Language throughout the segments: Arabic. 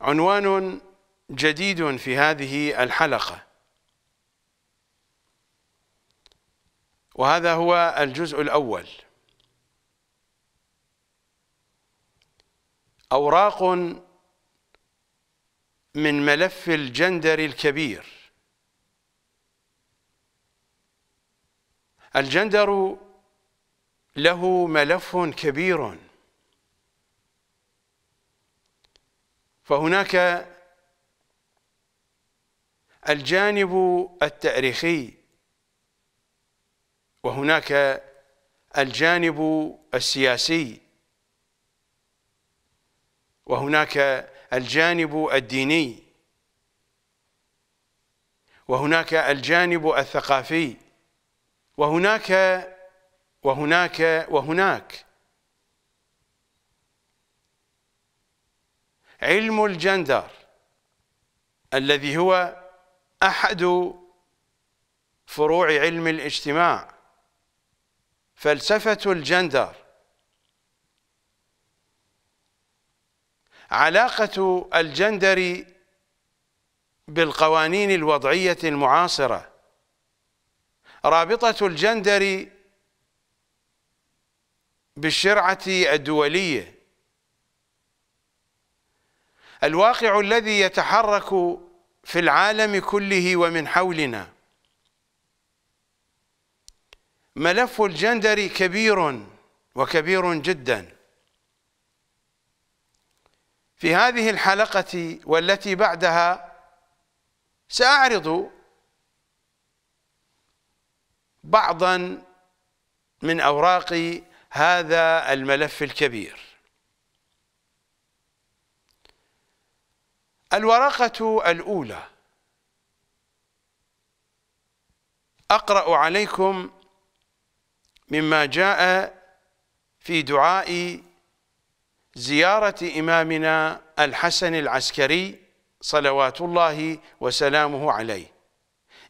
عنوان جديد في هذه الحلقة وهذا هو الجزء الأول أوراق من ملف الجندر الكبير الجندر له ملف كبير فهناك الجانب التاريخي وهناك الجانب السياسي وهناك الجانب الديني وهناك الجانب الثقافي وهناك وهناك وهناك, وهناك علم الجندر الذي هو أحد فروع علم الاجتماع فلسفة الجندر علاقة الجندر بالقوانين الوضعية المعاصرة رابطة الجندر بالشرعة الدولية الواقع الذي يتحرك في العالم كله ومن حولنا ملف الجندر كبير وكبير جدا في هذه الحلقة والتي بعدها سأعرض بعضا من أوراق هذا الملف الكبير الورقة الأولى أقرأ عليكم مما جاء في دعاء زيارة إمامنا الحسن العسكري صلوات الله وسلامه عليه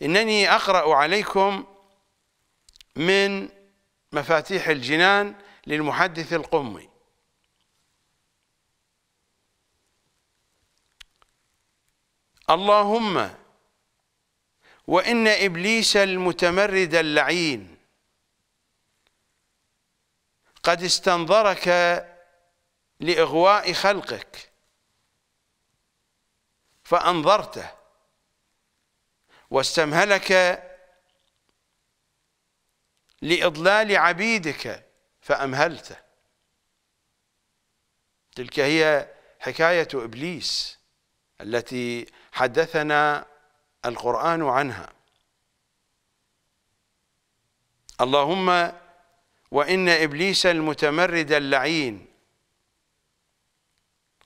إنني أقرأ عليكم من مفاتيح الجنان للمحدث القمي اللهم وإن إبليس المتمرد اللعين قد استنظرك لإغواء خلقك فأنظرته واستمهلك لإضلال عبيدك فأمهلته تلك هي حكاية إبليس التي حدثنا القرآن عنها اللهم وإن إبليس المتمرد اللعين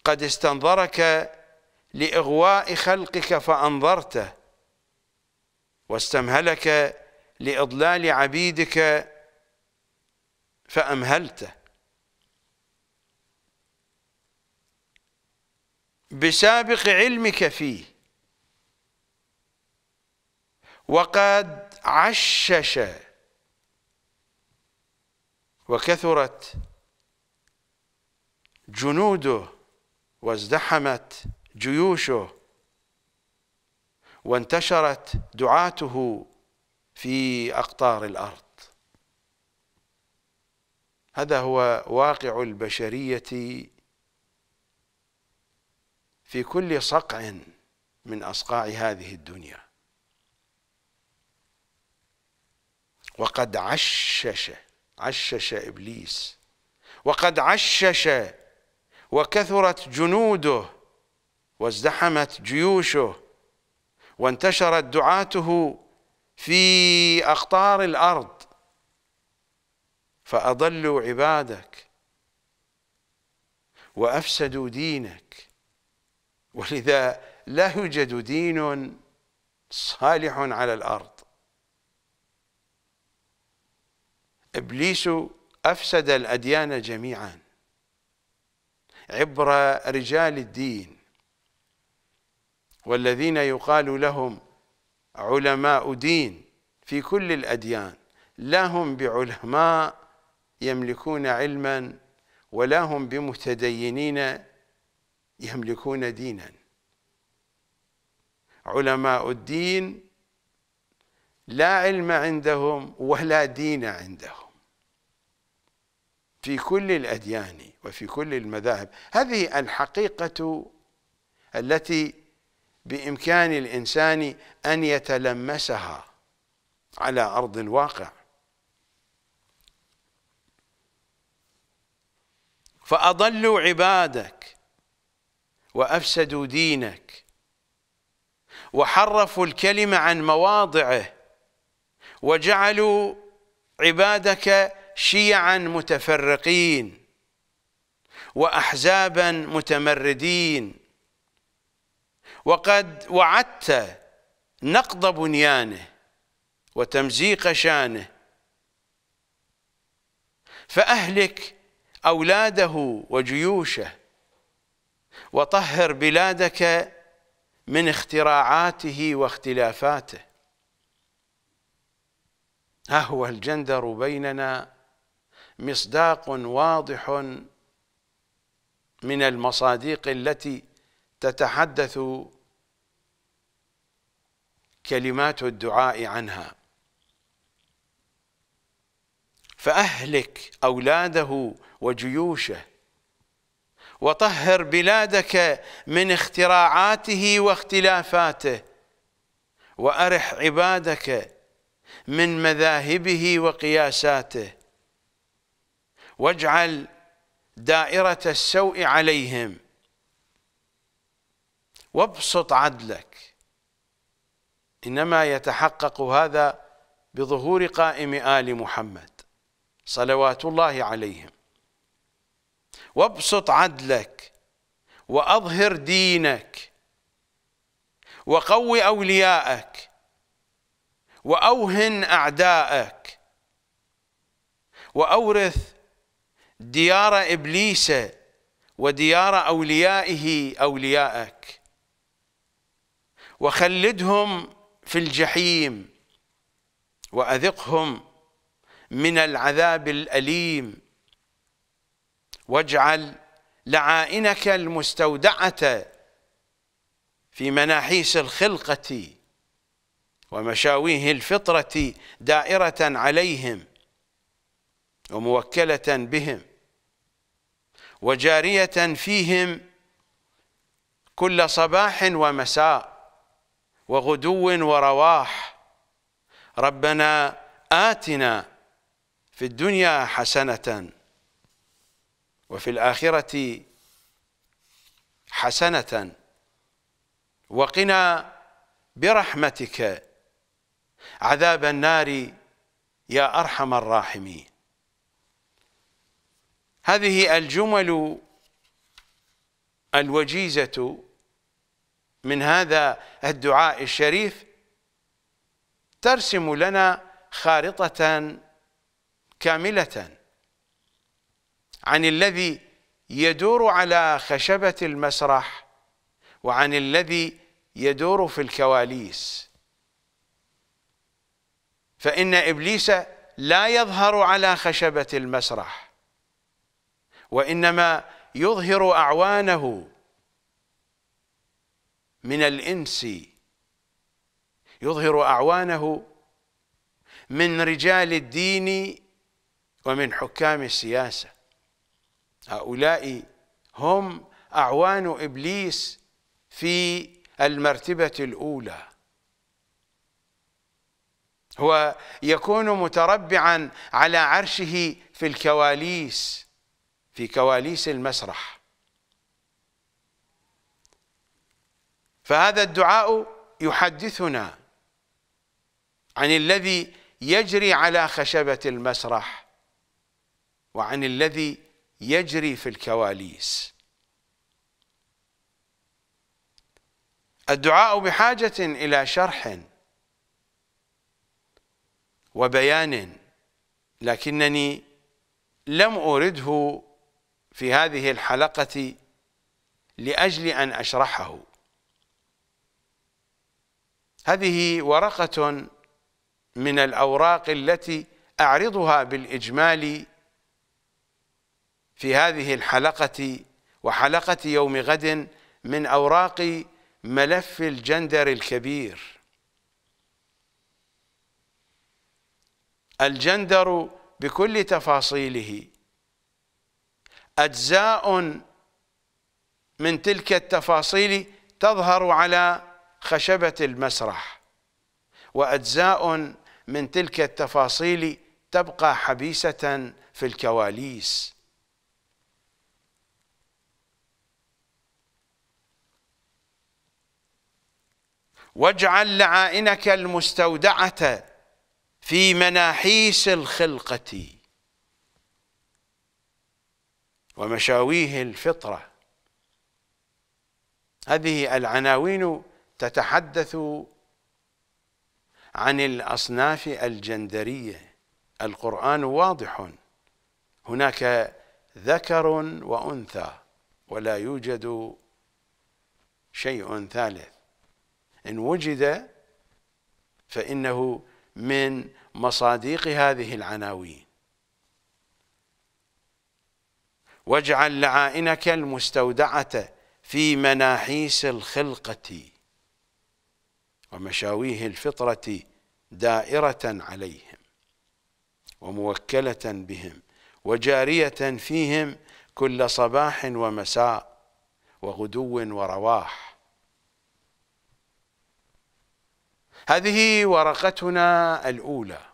قد استنظرك لإغواء خلقك فأنظرته واستمهلك لإضلال عبيدك فأمهلته بسابق علمك فيه وقد عشش وكثرت جنوده وازدحمت جيوشه وانتشرت دعاته في اقطار الارض هذا هو واقع البشريه في كل صقع من اصقاع هذه الدنيا وقد عشش عشش ابليس وقد عشش وكثرت جنوده وازدحمت جيوشه وانتشرت دعاته في اقطار الارض فاضلوا عبادك وافسدوا دينك ولذا لا يوجد دين صالح على الارض إبليس أفسد الأديان جميعا عبر رجال الدين والذين يقال لهم علماء دين في كل الأديان لا هم بعلماء يملكون علما ولا هم بمتدينين يملكون دينا علماء الدين لا علم عندهم ولا دين عندهم في كل الأديان وفي كل المذاهب هذه الحقيقة التي بإمكان الإنسان أن يتلمسها على أرض الواقع فأضلوا عبادك وأفسدوا دينك وحرفوا الكلمة عن مواضعه وجعلوا عبادك شيعا متفرقين واحزابا متمردين وقد وعدت نقض بنيانه وتمزيق شانه فاهلك اولاده وجيوشه وطهر بلادك من اختراعاته واختلافاته ها هو الجندر بيننا مصداق واضح من المصادق التي تتحدث كلمات الدعاء عنها فأهلك أولاده وجيوشه وطهر بلادك من اختراعاته واختلافاته وأرح عبادك من مذاهبه وقياساته واجعل دائرة السوء عليهم وابسط عدلك إنما يتحقق هذا بظهور قائم آل محمد صلوات الله عليهم وابسط عدلك وأظهر دينك وقو أوليائك وأوهن أعدائك وأورث ديار إبليس وديار أوليائه أوليائك وخلدهم في الجحيم وأذقهم من العذاب الأليم واجعل لعائنك المستودعة في مناحيس الخلقة ومشاويه الفطرة دائرة عليهم وموكلة بهم وجارية فيهم كل صباح ومساء وغدو ورواح ربنا آتنا في الدنيا حسنة وفي الآخرة حسنة وقنا برحمتك عذاب النار يا أرحم الراحمين هذه الجمل الوجيزة من هذا الدعاء الشريف ترسم لنا خارطة كاملة عن الذي يدور على خشبة المسرح وعن الذي يدور في الكواليس فإن إبليس لا يظهر على خشبة المسرح وإنما يظهر أعوانه من الإنس يظهر أعوانه من رجال الدين ومن حكام السياسة هؤلاء هم أعوان إبليس في المرتبة الأولى هو يكون متربعا على عرشه في الكواليس في كواليس المسرح فهذا الدعاء يحدثنا عن الذي يجري على خشبة المسرح وعن الذي يجري في الكواليس الدعاء بحاجة إلى شرح وبيان لكنني لم أرده في هذه الحلقة لأجل أن أشرحه هذه ورقة من الأوراق التي أعرضها بالإجمال في هذه الحلقة وحلقة يوم غد من أوراق ملف الجندر الكبير الجندر بكل تفاصيله أجزاء من تلك التفاصيل تظهر على خشبة المسرح وأجزاء من تلك التفاصيل تبقى حبيسة في الكواليس واجعل لعائنك المستودعة في مناحيس الخلقة ومشاويه الفطرة هذه العناوين تتحدث عن الأصناف الجندرية القرآن واضح هناك ذكر وأنثى ولا يوجد شيء ثالث إن وجد فإنه من مصادق هذه العناوين واجعل لعائنك المستودعة في مناحيس الخلقة ومشاويه الفطرة دائرة عليهم وموكلة بهم وجارية فيهم كل صباح ومساء وغدو ورواح هذه ورقتنا الأولى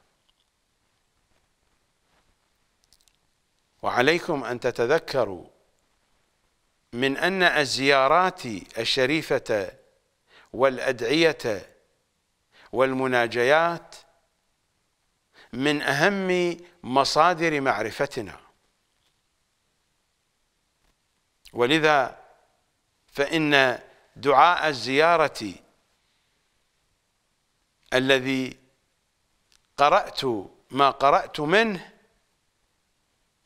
وعليكم أن تتذكروا من أن الزيارات الشريفة والأدعية والمناجيات من أهم مصادر معرفتنا ولذا فإن دعاء الزيارة الذي قرأت ما قرأت منه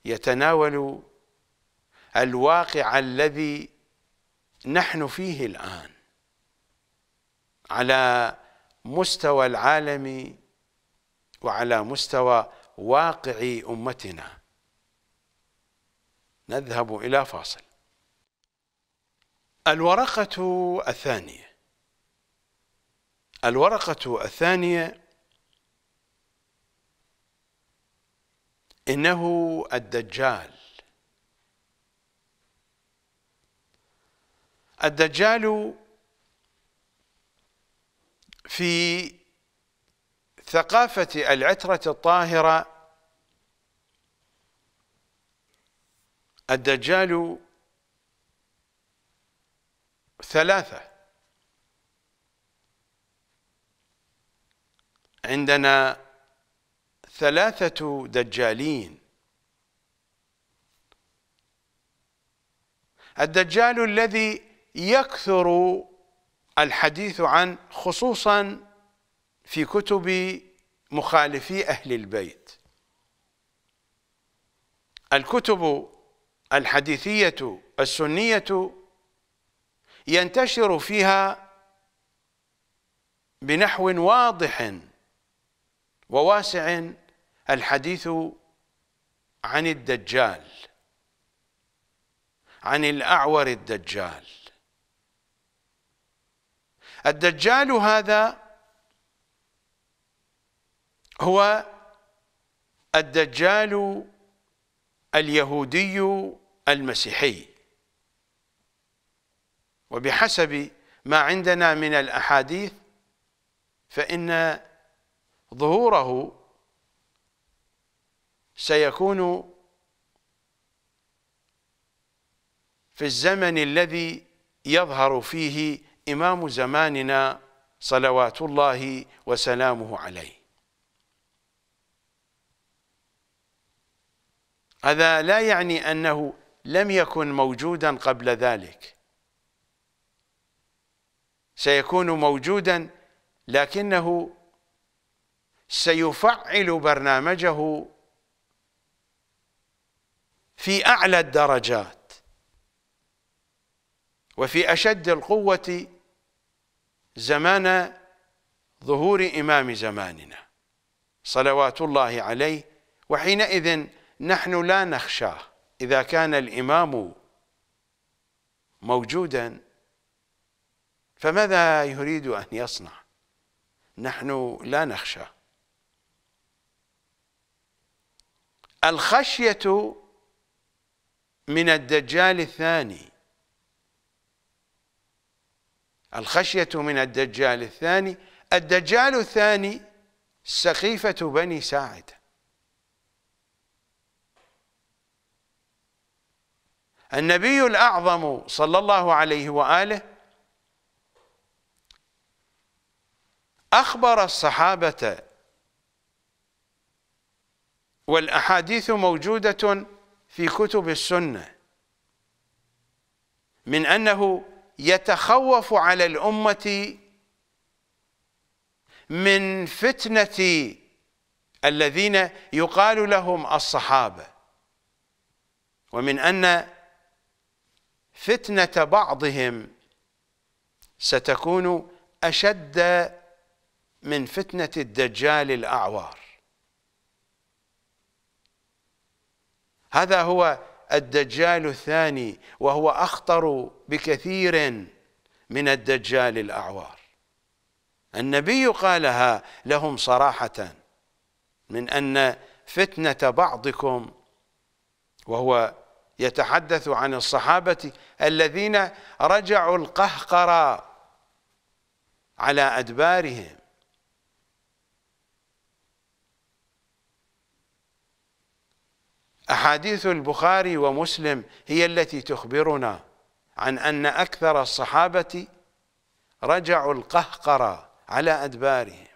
يتناول الواقع الذي نحن فيه الآن على مستوى العالم وعلى مستوى واقع أمتنا نذهب إلى فاصل الورقة الثانية الورقة الثانية إنه الدجال الدجال في ثقافة العترة الطاهرة الدجال ثلاثة عندنا ثلاثة دجالين الدجال الذي يكثر الحديث عن خصوصا في كتب مخالفي أهل البيت الكتب الحديثية السنية ينتشر فيها بنحو واضح وواسع الحديث عن الدجال عن الأعور الدجال الدجال هذا هو الدجال اليهودي المسيحي وبحسب ما عندنا من الأحاديث فإن ظهوره سيكون في الزمن الذي يظهر فيه إمام زماننا صلوات الله وسلامه عليه هذا لا يعني أنه لم يكن موجودا قبل ذلك سيكون موجودا لكنه سيفعل برنامجه في أعلى الدرجات وفي أشد القوة زمان ظهور إمام زماننا صلوات الله عليه وحينئذ نحن لا نخشاه إذا كان الإمام موجودا فماذا يريد أن يصنع نحن لا نخشى الخشية من الدجال الثاني الخشية من الدجال الثاني الدجال الثاني سخيفة بني ساعدة النبي الأعظم صلى الله عليه وآله أخبر الصحابة والأحاديث موجودة في كتب السنة من أنه يتخوف على الأمة من فتنة الذين يقال لهم الصحابة ومن أن فتنة بعضهم ستكون أشد من فتنة الدجال الأعوار هذا هو الدجال الثاني وهو أخطر بكثير من الدجال الأعوار النبي قالها لهم صراحة من أن فتنة بعضكم وهو يتحدث عن الصحابة الذين رجعوا القهقرة على أدبارهم أحاديث البخاري ومسلم هي التي تخبرنا عن أن أكثر الصحابة رجعوا القهقرة على أدبارهم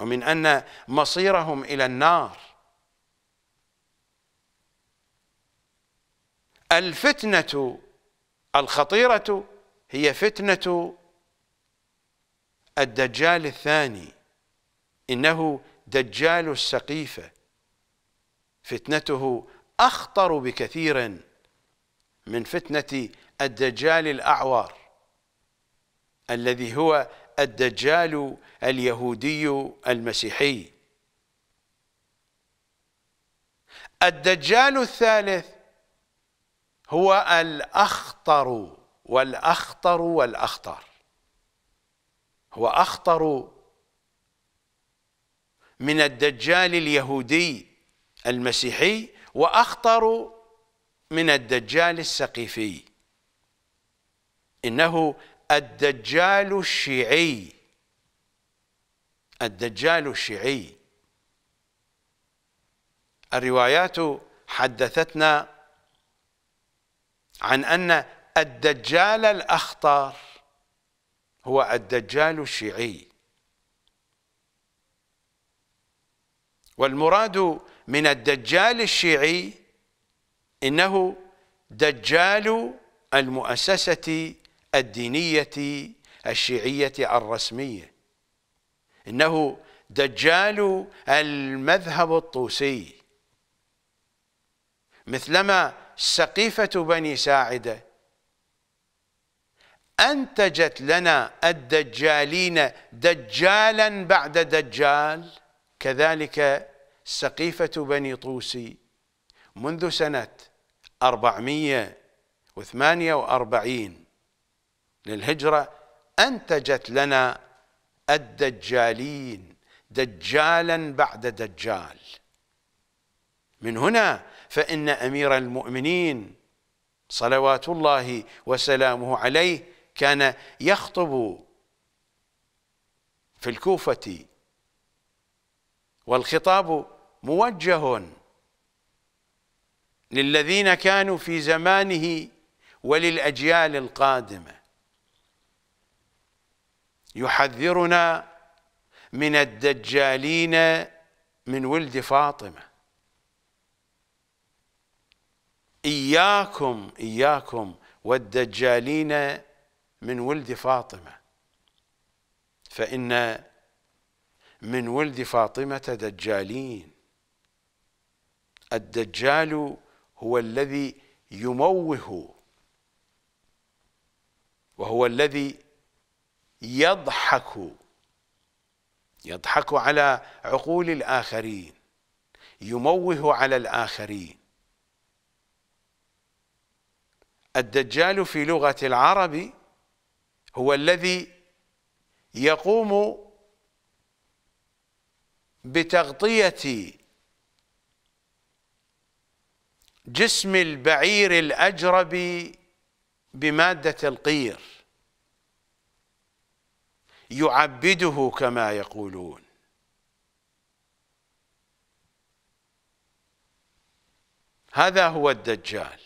ومن أن مصيرهم إلى النار الفتنة الخطيرة هي فتنة الدجال الثاني إنه دجال السقيفة فتنته اخطر بكثير من فتنه الدجال الاعور الذي هو الدجال اليهودي المسيحي الدجال الثالث هو الاخطر والاخطر والاخطر هو اخطر من الدجال اليهودي المسيحي وأخطر من الدجال السقيفي إنه الدجال الشيعي الدجال الشيعي الروايات حدثتنا عن أن الدجال الأخطر هو الدجال الشيعي والمراد من الدجال الشيعي إنه دجال المؤسسة الدينية الشيعية الرسمية إنه دجال المذهب الطوسي مثلما سقيفة بني ساعدة أنتجت لنا الدجالين دجالا بعد دجال كذلك سقيفة بني طوسي منذ سنة 448 للهجرة أنتجت لنا الدجالين دجالا بعد دجال من هنا فإن أمير المؤمنين صلوات الله وسلامه عليه كان يخطب في الكوفة والخطاب موجه للذين كانوا في زمانه وللأجيال القادمة يحذرنا من الدجالين من ولد فاطمة إياكم إياكم والدجالين من ولد فاطمة فإن من ولد فاطمة دجالين الدجال هو الذي يموه وهو الذي يضحك يضحك على عقول الآخرين يموه على الآخرين الدجال في لغة العرب هو الذي يقوم بتغطية جسم البعير الأجربي بمادة القير يعبده كما يقولون هذا هو الدجال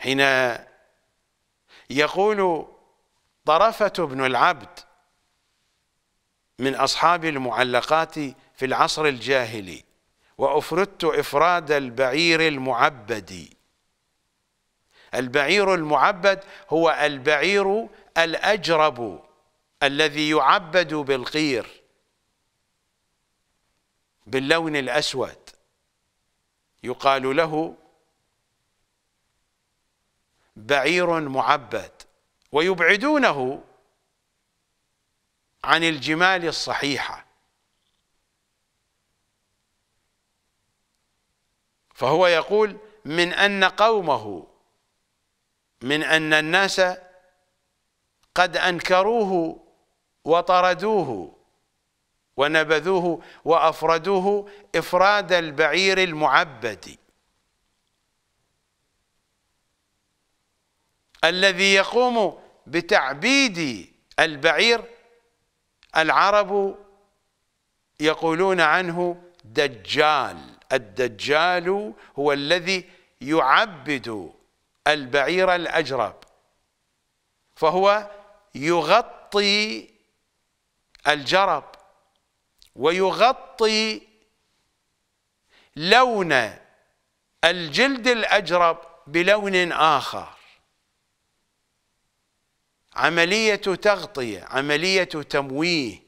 حين يقول طرفة بن العبد من أصحاب المعلقات في العصر الجاهلي وأفردت إفراد البعير المعبد البعير المعبد هو البعير الأجرب الذي يعبد بالقير باللون الأسود يقال له بعير معبد ويبعدونه عن الجمال الصحيحه فهو يقول من أن قومه من أن الناس قد أنكروه وطردوه ونبذوه وأفردوه إفراد البعير المعبد الذي يقوم بتعبيد البعير العرب يقولون عنه دجال الدجال هو الذي يعبد البعير الأجرب فهو يغطي الجرب ويغطي لون الجلد الأجرب بلون آخر عملية تغطية عملية تمويه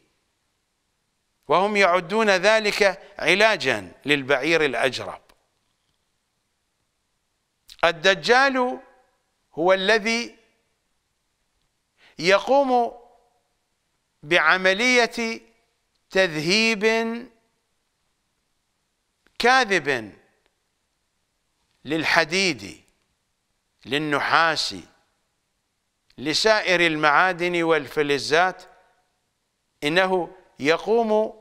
وهم يعدون ذلك علاجا للبعير الأجرب الدجال هو الذي يقوم بعملية تذهيب كاذب للحديد للنحاس لسائر المعادن والفلزات إنه يقوم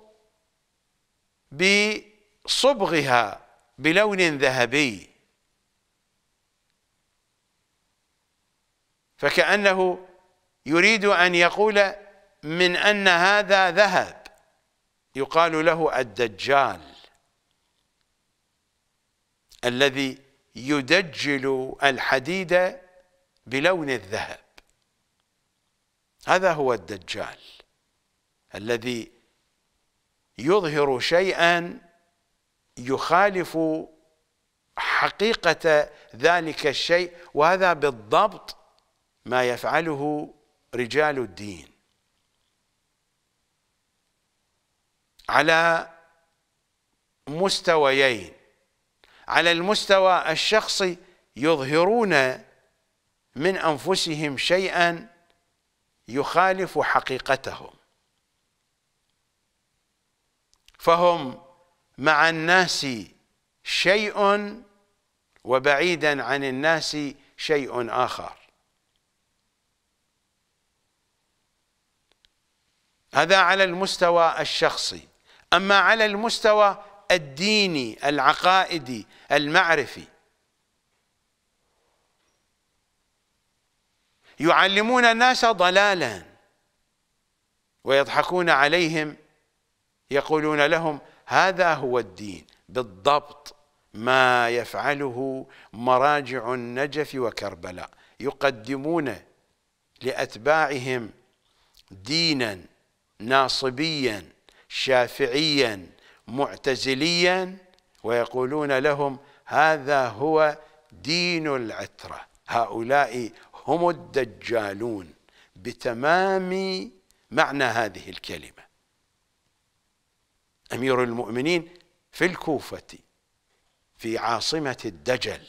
بصبغها بلون ذهبي فكأنه يريد أن يقول من أن هذا ذهب يقال له الدجال الذي يدجل الحديد بلون الذهب هذا هو الدجال الذي يظهر شيئا يخالف حقيقة ذلك الشيء وهذا بالضبط ما يفعله رجال الدين على مستويين على المستوى الشخصي يظهرون من أنفسهم شيئا يخالف حقيقتهم فهم مع الناس شيء وبعيدا عن الناس شيء آخر هذا على المستوى الشخصي أما على المستوى الديني العقائدي المعرفي يعلمون الناس ضلالا ويضحكون عليهم يقولون لهم هذا هو الدين بالضبط ما يفعله مراجع النجف وكربلاء يقدمون لأتباعهم دينا ناصبيا شافعيا معتزليا ويقولون لهم هذا هو دين العترة هؤلاء هم الدجالون بتمام معنى هذه الكلمه امير المؤمنين في الكوفه في عاصمه الدجل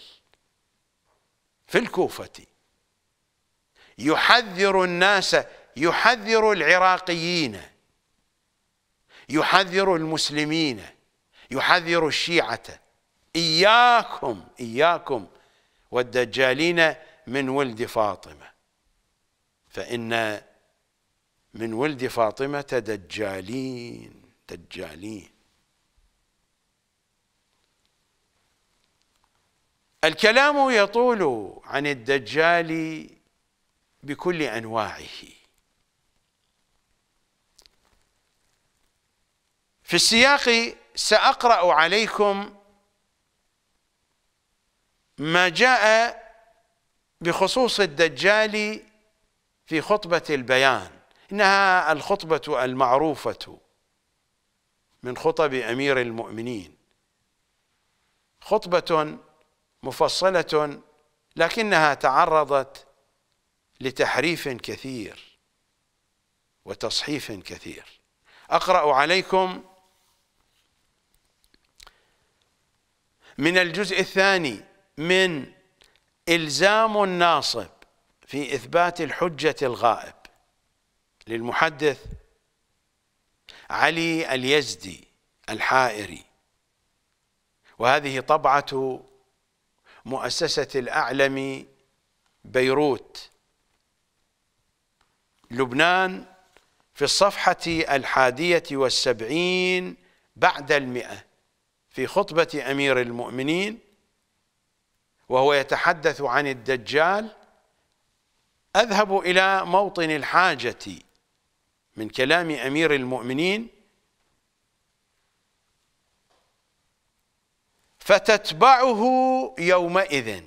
في الكوفه يحذر الناس يحذر العراقيين يحذر المسلمين يحذر الشيعه اياكم اياكم والدجالين من ولد فاطمه فان من ولد فاطمه دجالين الدجالين الكلام يطول عن الدجال بكل انواعه في السياق ساقرا عليكم ما جاء بخصوص الدجال في خطبه البيان انها الخطبه المعروفه من خطب امير المؤمنين خطبه مفصله لكنها تعرضت لتحريف كثير وتصحيف كثير اقرا عليكم من الجزء الثاني من الزام الناصب في اثبات الحجه الغائب للمحدث علي اليزدي الحائري وهذه طبعة مؤسسة الأعلم بيروت لبنان في الصفحة الحادية والسبعين بعد المئة في خطبة أمير المؤمنين وهو يتحدث عن الدجال أذهب إلى موطن الحاجة من كلام امير المؤمنين فتتبعه يومئذ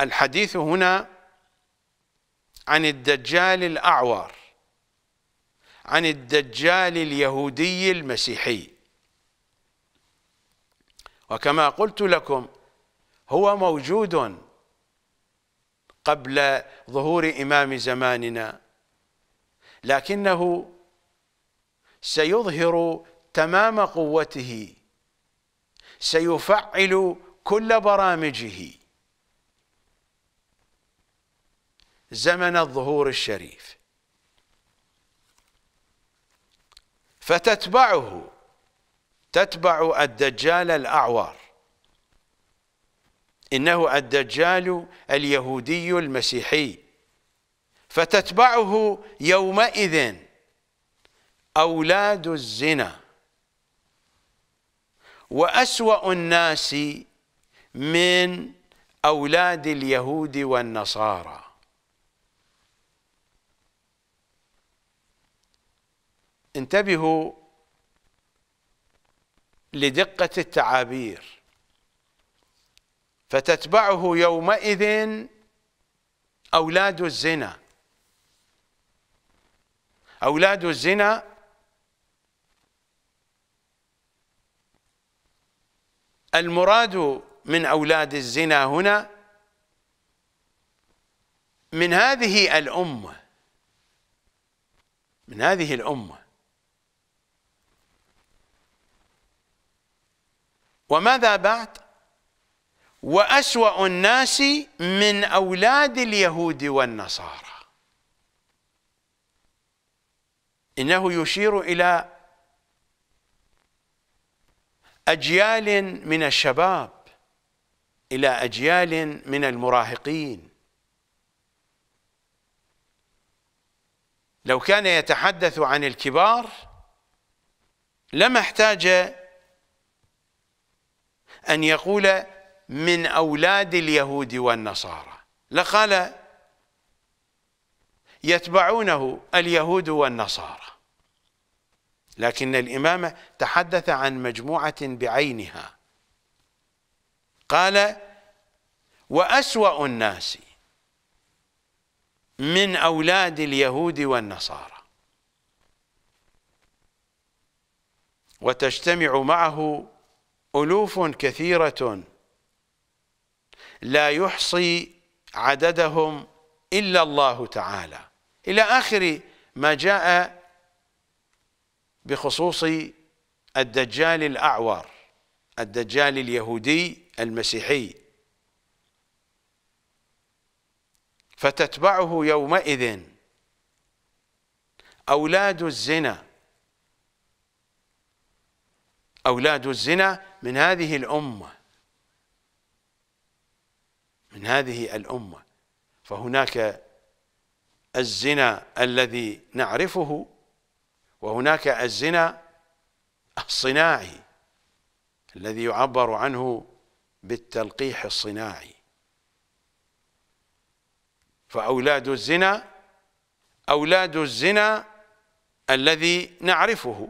الحديث هنا عن الدجال الاعور عن الدجال اليهودي المسيحي وكما قلت لكم هو موجود قبل ظهور إمام زماننا لكنه سيظهر تمام قوته سيفعل كل برامجه زمن الظهور الشريف فتتبعه تتبع الدجال الأعور إنه الدجال اليهودي المسيحي فتتبعه يومئذ أولاد الزنا وأسوأ الناس من أولاد اليهود والنصارى انتبهوا لدقة التعابير فتتبعه يومئذ أولاد الزنا أولاد الزنا المراد من أولاد الزنا هنا من هذه الأمة من هذه الأمة وماذا بعد وأسوأ الناس من أولاد اليهود والنصارى إنه يشير إلى أجيال من الشباب إلى أجيال من المراهقين لو كان يتحدث عن الكبار لما احتاج أن يقول من أولاد اليهود والنصارى لقال يتبعونه اليهود والنصارى لكن الإمام تحدث عن مجموعة بعينها قال وأسوأ الناس من أولاد اليهود والنصارى وتجتمع معه ألوف كثيرة لا يحصي عددهم إلا الله تعالى إلى آخر ما جاء بخصوص الدجال الأعور الدجال اليهودي المسيحي فتتبعه يومئذ أولاد الزنا أولاد الزنا من هذه الأمة من هذه الأمة فهناك الزنا الذي نعرفه وهناك الزنا الصناعي الذي يعبر عنه بالتلقيح الصناعي فأولاد الزنا أولاد الزنا الذي نعرفه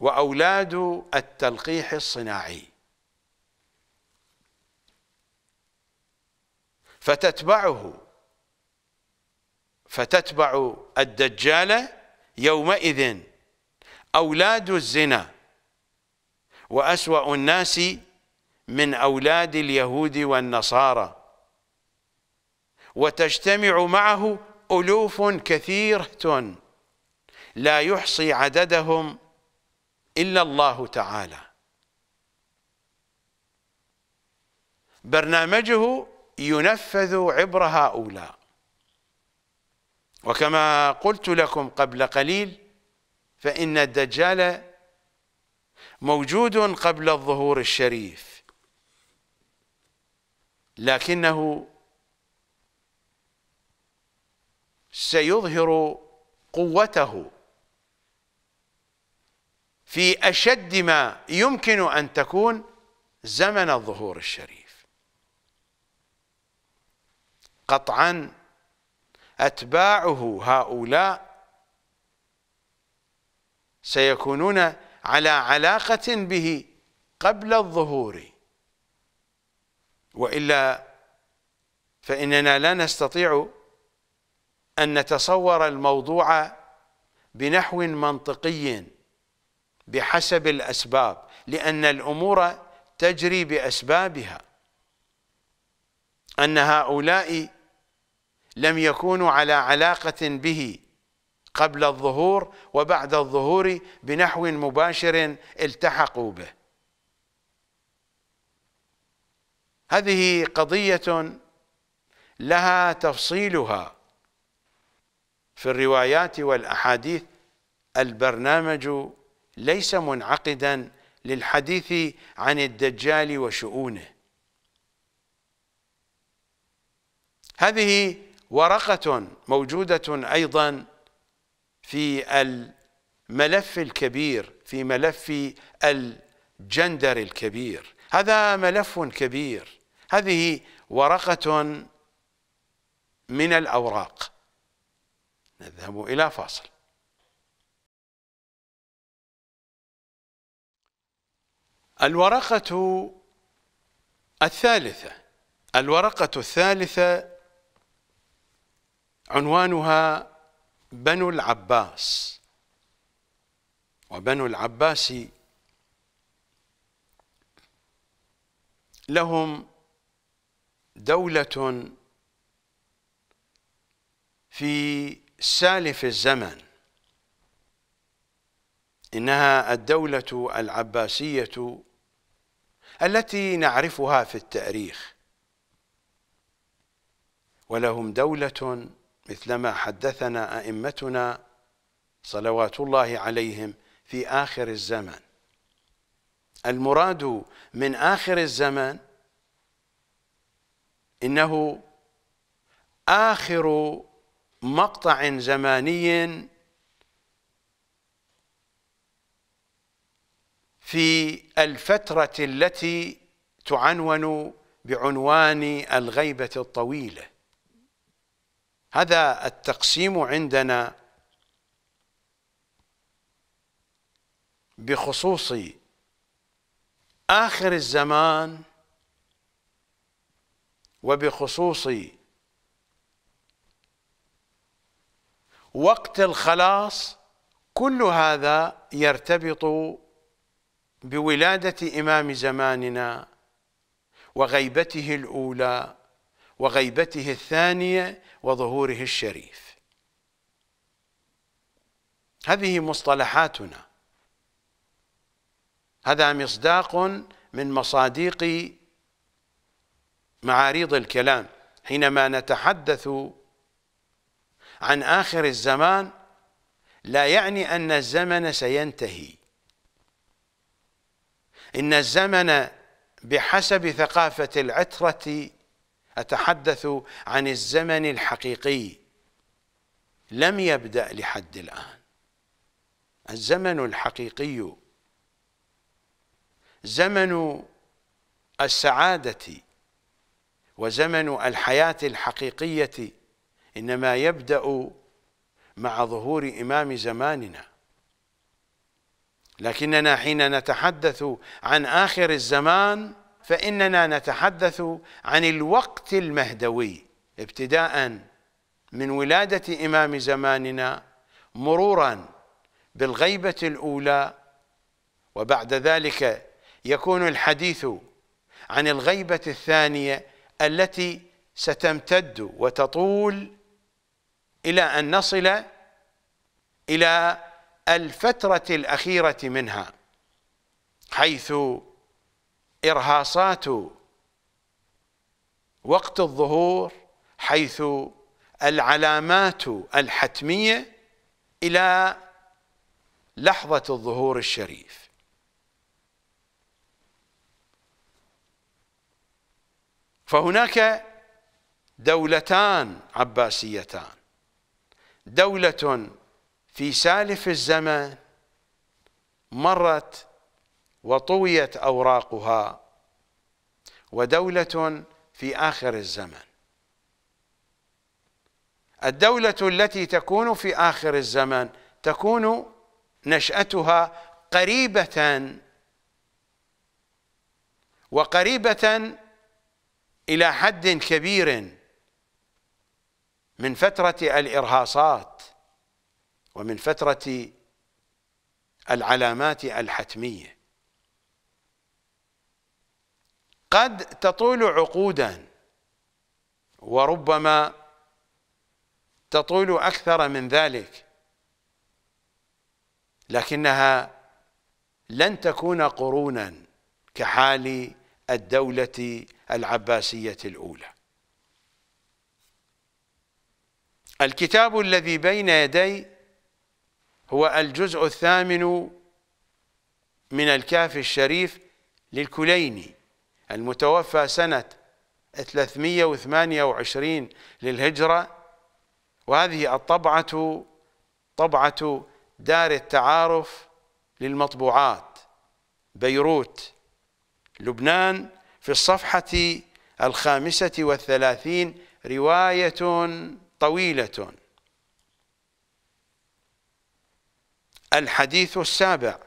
وأولاد التلقيح الصناعي فتتبعه فتتبع الدجال يومئذ أولاد الزنا وأسوأ الناس من أولاد اليهود والنصارى وتجتمع معه ألوف كثيرة لا يحصي عددهم إلا الله تعالى برنامجه ينفذ عبر هؤلاء وكما قلت لكم قبل قليل فإن الدجال موجود قبل الظهور الشريف لكنه سيظهر قوته في أشد ما يمكن أن تكون زمن الظهور الشريف قطعا أتباعه هؤلاء سيكونون على علاقة به قبل الظهور وإلا فإننا لا نستطيع أن نتصور الموضوع بنحو منطقي بحسب الأسباب لأن الأمور تجري بأسبابها أن هؤلاء لم يكونوا على علاقة به قبل الظهور وبعد الظهور بنحو مباشر التحقوا به هذه قضية لها تفصيلها في الروايات والأحاديث البرنامج ليس منعقدا للحديث عن الدجال وشؤونه هذه ورقة موجودة أيضا في الملف الكبير في ملف الجندر الكبير هذا ملف كبير هذه ورقة من الأوراق نذهب إلى فاصل الورقة الثالثة الورقة الثالثة عنوانها بنو العباس وبنو العباس لهم دولة في سالف الزمن إنها الدولة العباسية التي نعرفها في التاريخ ولهم دولة مثلما حدثنا أئمتنا صلوات الله عليهم في آخر الزمن المراد من آخر الزمن إنه آخر مقطع زماني في الفترة التي تعنون بعنوان الغيبة الطويلة هذا التقسيم عندنا بخصوص آخر الزمان وبخصوص وقت الخلاص كل هذا يرتبط بولادة إمام زماننا وغيبته الأولى وغيبته الثانية وظهوره الشريف هذه مصطلحاتنا هذا مصداق من مصاديق معاريض الكلام حينما نتحدث عن آخر الزمان لا يعني أن الزمن سينتهي إن الزمن بحسب ثقافة العترة أتحدث عن الزمن الحقيقي لم يبدأ لحد الآن الزمن الحقيقي زمن السعادة وزمن الحياة الحقيقية إنما يبدأ مع ظهور إمام زماننا لكننا حين نتحدث عن آخر الزمان فإننا نتحدث عن الوقت المهدوي ابتداء من ولادة إمام زماننا مرورا بالغيبة الأولى وبعد ذلك يكون الحديث عن الغيبة الثانية التي ستمتد وتطول إلى أن نصل إلى الفترة الأخيرة منها حيث إرهاصات وقت الظهور حيث العلامات الحتمية إلى لحظة الظهور الشريف فهناك دولتان عباسيتان دولة في سالف الزمن مرت وطويت أوراقها ودولة في آخر الزمن الدولة التي تكون في آخر الزمن تكون نشأتها قريبة وقريبة إلى حد كبير من فترة الإرهاصات ومن فترة العلامات الحتميه قد تطول عقودا وربما تطول أكثر من ذلك لكنها لن تكون قرونا كحال الدولة العباسية الأولى الكتاب الذي بين يدي هو الجزء الثامن من الكاف الشريف للكليني المتوفى سنة 328 للهجرة وهذه الطبعة طبعة دار التعارف للمطبوعات بيروت لبنان في الصفحة الخامسة والثلاثين رواية طويلة الحديث السابع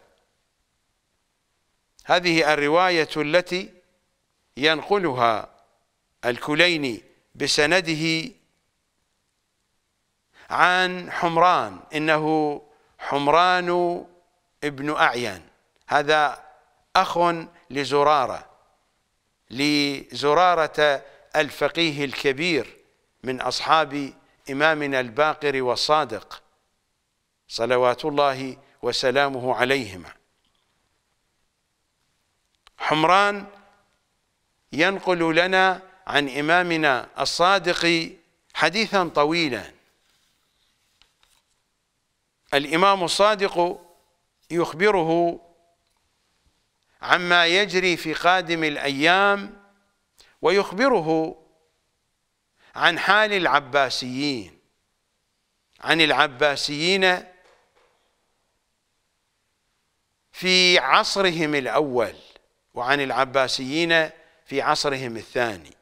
هذه الرواية التي ينقلها الكليني بسنده عن حمران إنه حمران ابن أعين هذا أخ لزرارة لزرارة الفقيه الكبير من أصحاب إمامنا الباقر والصادق صلوات الله وسلامه عليهما حمران ينقل لنا عن إمامنا الصادق حديثا طويلا الإمام الصادق يخبره عما يجري في قادم الأيام ويخبره عن حال العباسيين عن العباسيين في عصرهم الأول وعن العباسيين في عصرهم الثاني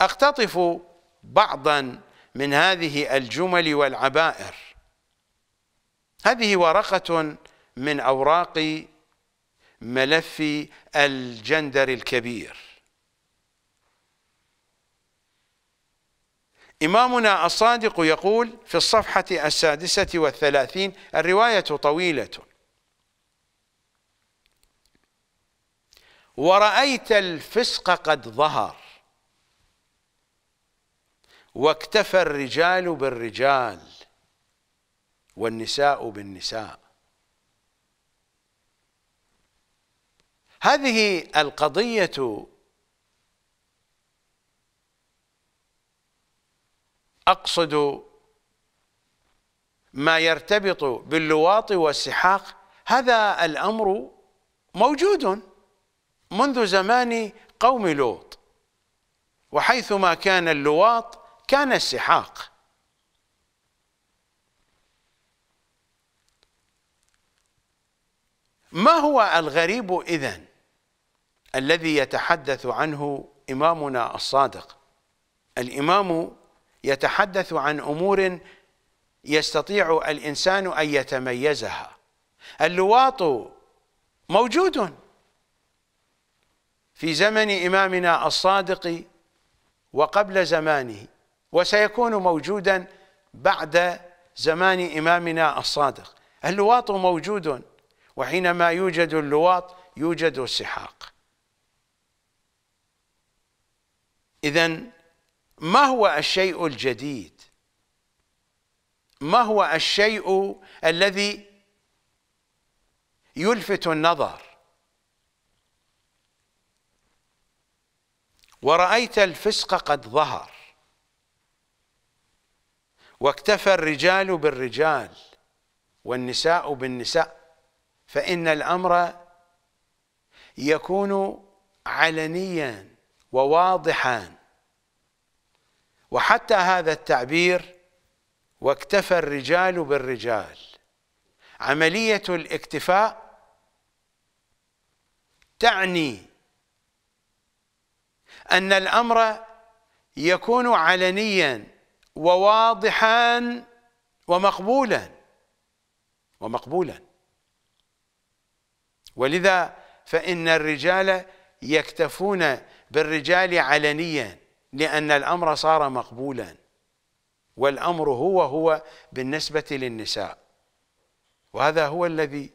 اقتطف بعضا من هذه الجمل والعبائر هذه ورقة من أوراق ملف الجندر الكبير إمامنا الصادق يقول في الصفحة السادسة والثلاثين الرواية طويلة ورأيت الفسق قد ظهر واكتفى الرجال بالرجال والنساء بالنساء هذه القضية أقصد ما يرتبط باللواط والسحاق هذا الأمر موجود منذ زمان قوم لوط وحيثما كان اللواط كان السحاق ما هو الغريب إذن الذي يتحدث عنه إمامنا الصادق الإمام يتحدث عن أمور يستطيع الإنسان أن يتميزها اللواط موجود في زمن إمامنا الصادق وقبل زمانه وسيكون موجودا بعد زمان إمامنا الصادق اللواط موجود وحينما يوجد اللواط يوجد السحاق إذا ما هو الشيء الجديد ما هو الشيء الذي يلفت النظر ورأيت الفسق قد ظهر واكتفى الرجال بالرجال والنساء بالنساء فإن الأمر يكون علنيا وواضحا وحتى هذا التعبير واكتفى الرجال بالرجال عملية الاكتفاء تعني أن الأمر يكون علنيا وواضحا ومقبولا ومقبولا ولذا فإن الرجال يكتفون بالرجال علنيا لأن الأمر صار مقبولا والأمر هو هو بالنسبة للنساء وهذا هو الذي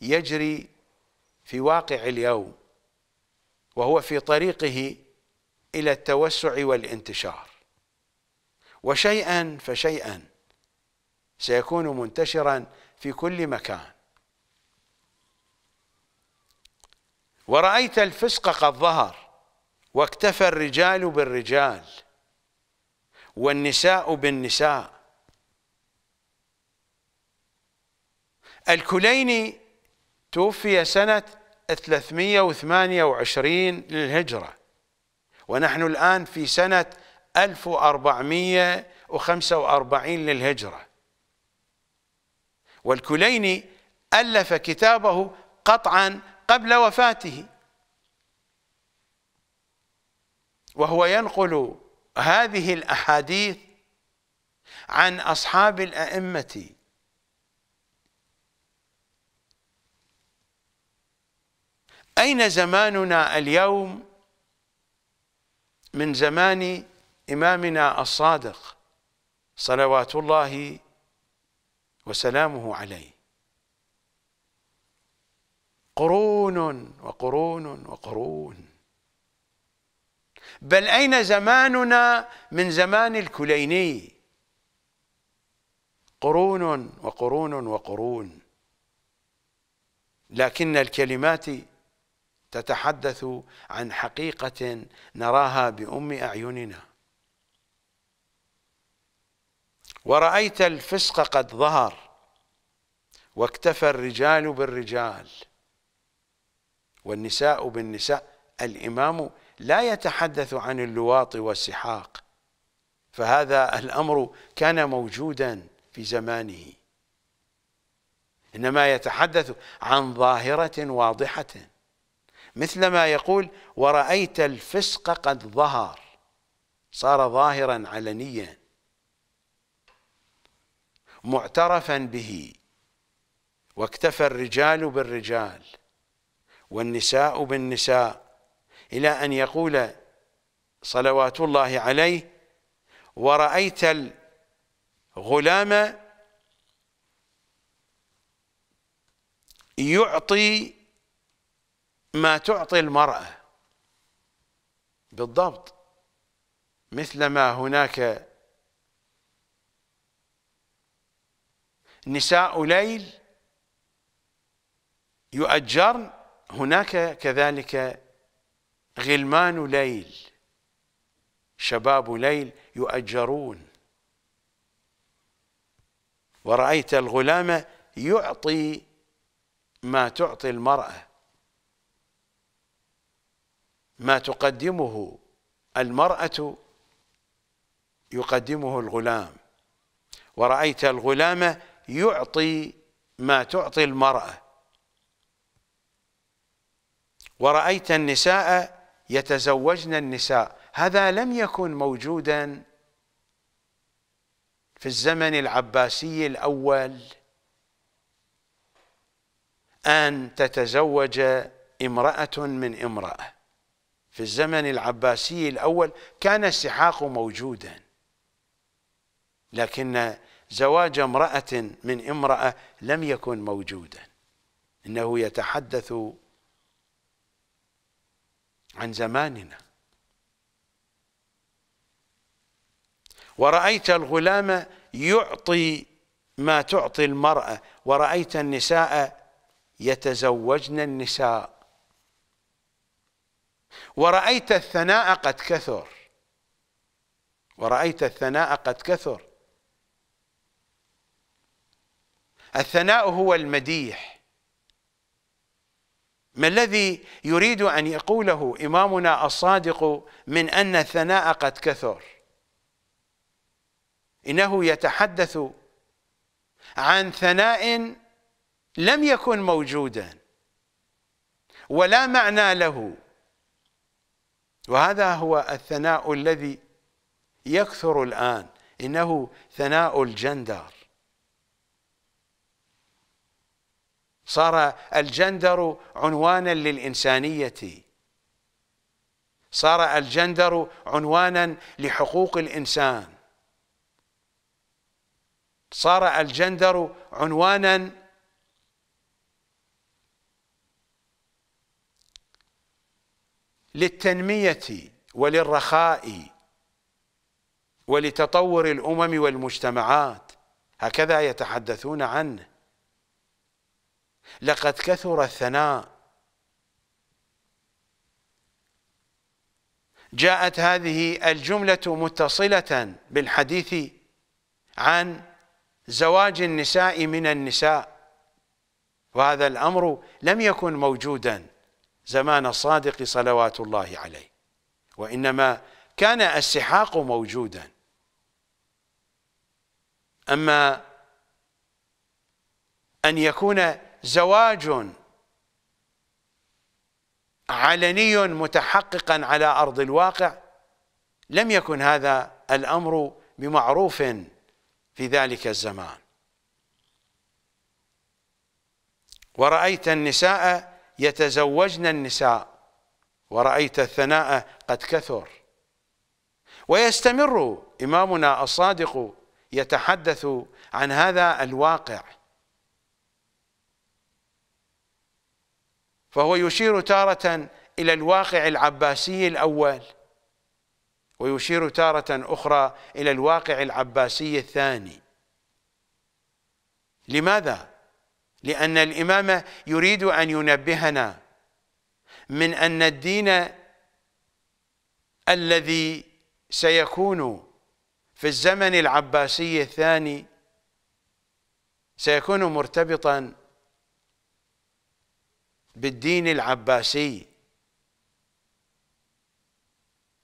يجري في واقع اليوم وهو في طريقه إلى التوسع والانتشار وشيئا فشيئا سيكون منتشرا في كل مكان ورأيت الفسق قد ظهر واكتفى الرجال بالرجال والنساء بالنساء الكليني توفي سنة 328 للهجرة ونحن الآن في سنة 1445 للهجرة والكليني ألف كتابه قطعا قبل وفاته وهو ينقل هذه الأحاديث عن أصحاب الأئمة أين زماننا اليوم من زمان إمامنا الصادق صلوات الله وسلامه عليه قرون وقرون وقرون بل أين زماننا من زمان الكليني قرون وقرون وقرون لكن الكلمات تتحدث عن حقيقة نراها بأم أعيننا ورأيت الفسق قد ظهر واكتفى الرجال بالرجال والنساء بالنساء الإمام لا يتحدث عن اللواط والسحاق فهذا الأمر كان موجودا في زمانه إنما يتحدث عن ظاهرة واضحة مثل ما يقول ورأيت الفسق قد ظهر صار ظاهرا علنيا معترفا به واكتفى الرجال بالرجال والنساء بالنساء إلى أن يقول صلوات الله عليه ورأيت الغلام يعطي ما تعطي المرأة بالضبط مثلما هناك نساء ليل يؤجرن هناك كذلك غلمان ليل شباب ليل يؤجرون ورأيت الغلام يعطي ما تعطي المرأة ما تقدمه المرأة يقدمه الغلام ورأيت الغلام يعطي ما تعطي المرأة ورأيت النساء يتزوجن النساء هذا لم يكن موجودا في الزمن العباسي الأول أن تتزوج امرأة من امرأة في الزمن العباسي الأول كان السحاق موجودا لكن زواج امرأة من امرأة لم يكن موجودا إنه يتحدث عن زماننا ورأيت الغلام يعطي ما تعطي المرأة ورأيت النساء يتزوجن النساء ورأيت الثناء قد كثر ورأيت الثناء قد كثر الثناء هو المديح ما الذي يريد أن يقوله إمامنا الصادق من أن الثناء قد كثر إنه يتحدث عن ثناء لم يكن موجودا ولا معنى له وهذا هو الثناء الذي يكثر الآن إنه ثناء الجندر صار الجندر عنوانا للإنسانية صار الجندر عنوانا لحقوق الإنسان صار الجندر عنوانا للتنمية وللرخاء ولتطور الأمم والمجتمعات هكذا يتحدثون عنه لقد كثر الثناء جاءت هذه الجملة متصلة بالحديث عن زواج النساء من النساء وهذا الأمر لم يكن موجوداً زمان الصادق صلوات الله عليه وإنما كان السحاق موجودا أما أن يكون زواج علني متحققا على أرض الواقع لم يكن هذا الأمر بمعروف في ذلك الزمان ورأيت النساء يتزوجن النساء ورأيت الثناء قد كثر ويستمر إمامنا الصادق يتحدث عن هذا الواقع فهو يشير تارة إلى الواقع العباسي الأول ويشير تارة أخرى إلى الواقع العباسي الثاني لماذا؟ لأن الإمام يريد أن ينبهنا من أن الدين الذي سيكون في الزمن العباسي الثاني سيكون مرتبطا بالدين العباسي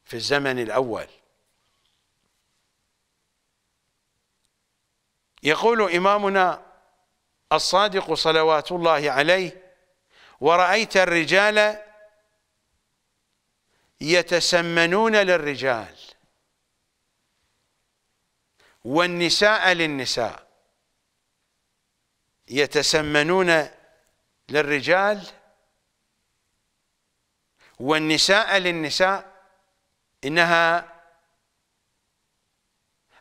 في الزمن الأول يقول إمامنا الصادق صلوات الله عليه ورأيت الرجال يتسمنون للرجال والنساء للنساء يتسمنون للرجال والنساء للنساء إنها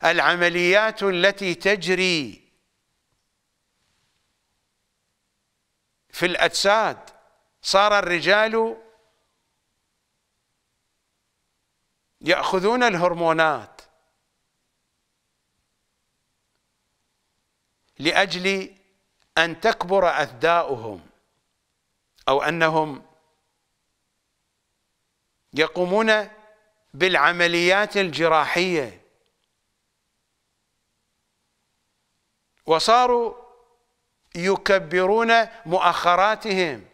العمليات التي تجري في الأجساد صار الرجال يأخذون الهرمونات لأجل أن تكبر أثداؤهم أو أنهم يقومون بالعمليات الجراحية وصاروا يكبرون مؤخراتهم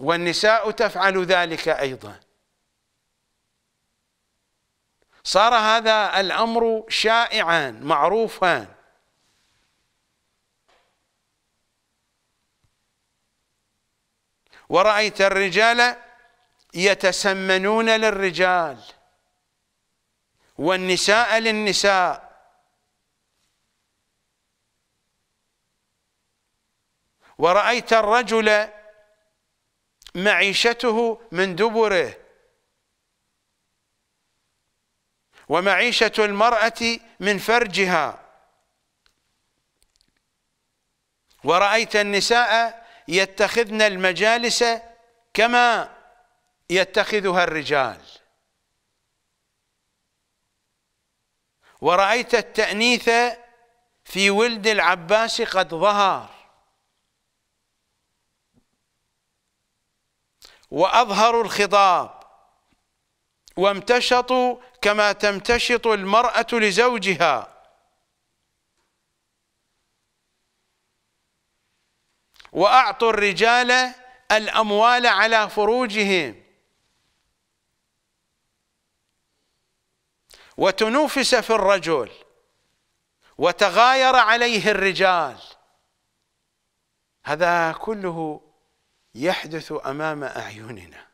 والنساء تفعل ذلك أيضا صار هذا الأمر شائعا معروفا ورأيت الرجال يتسمنون للرجال والنساء للنساء ورأيت الرجل معيشته من دبره ومعيشة المرأة من فرجها ورأيت النساء يتخذن المجالس كما يتخذها الرجال ورأيت التأنيث في ولد العباس قد ظهر وأظهروا الخضاب وامتشطوا كما تمتشط المرأة لزوجها وأعطوا الرجال الأموال على فروجهم وتنوفس في الرجل وتغاير عليه الرجال هذا كله يحدث امام اعيننا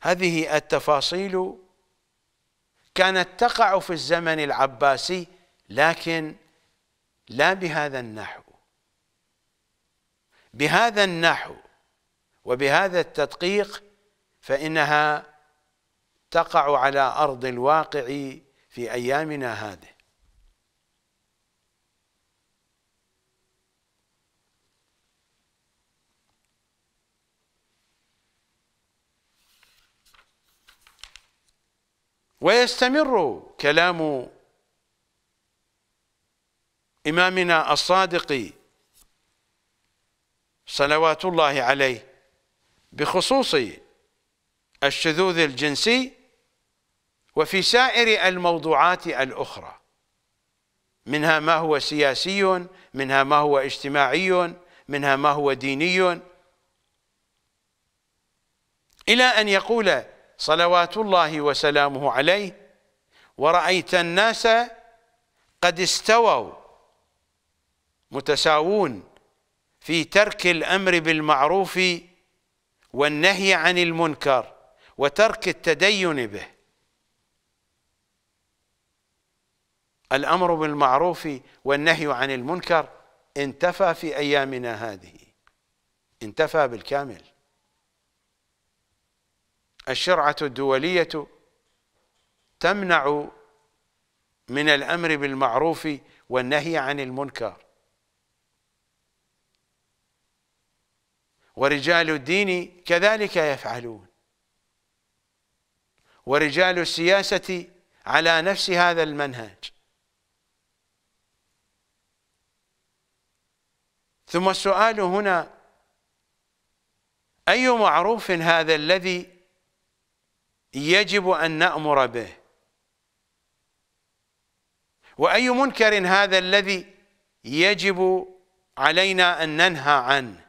هذه التفاصيل كانت تقع في الزمن العباسي لكن لا بهذا النحو بهذا النحو وبهذا التدقيق فإنها تقع على أرض الواقع في أيامنا هذه ويستمر كلام إمامنا الصادق صلوات الله عليه بخصوص الشذوذ الجنسي وفي سائر الموضوعات الأخرى منها ما هو سياسي منها ما هو اجتماعي منها ما هو ديني إلى أن يقول صلوات الله وسلامه عليه ورأيت الناس قد استووا متساوون في ترك الأمر بالمعروف والنهي عن المنكر وترك التدين به الأمر بالمعروف والنهي عن المنكر انتفى في أيامنا هذه انتفى بالكامل الشرعة الدولية تمنع من الأمر بالمعروف والنهي عن المنكر ورجال الدين كذلك يفعلون ورجال السياسة على نفس هذا المنهج ثم السؤال هنا أي معروف هذا الذي يجب أن نأمر به وأي منكر هذا الذي يجب علينا أن ننهى عنه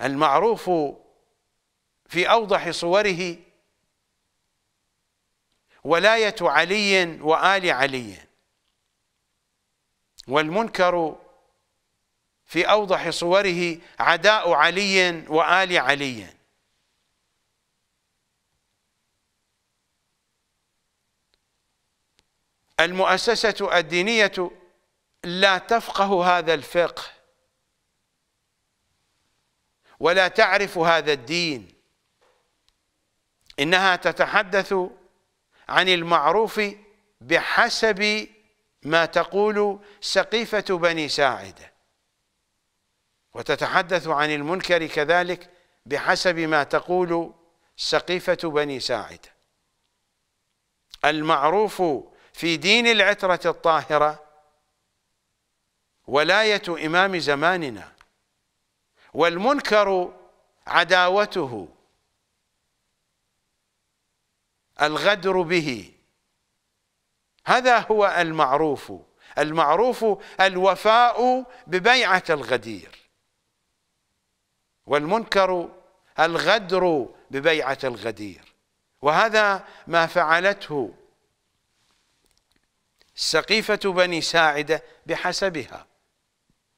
المعروف في أوضح صوره ولاية علي وآل علي والمنكر في أوضح صوره عداء علي وآل علي المؤسسة الدينية لا تفقه هذا الفقه ولا تعرف هذا الدين إنها تتحدث عن المعروف بحسب ما تقول سقيفة بني ساعدة وتتحدث عن المنكر كذلك بحسب ما تقول سقيفة بني ساعدة المعروف في دين العترة الطاهرة ولاية إمام زماننا والمنكر عداوته الغدر به هذا هو المعروف المعروف الوفاء ببيعة الغدير والمنكر الغدر ببيعة الغدير وهذا ما فعلته سقيفة بني ساعدة بحسبها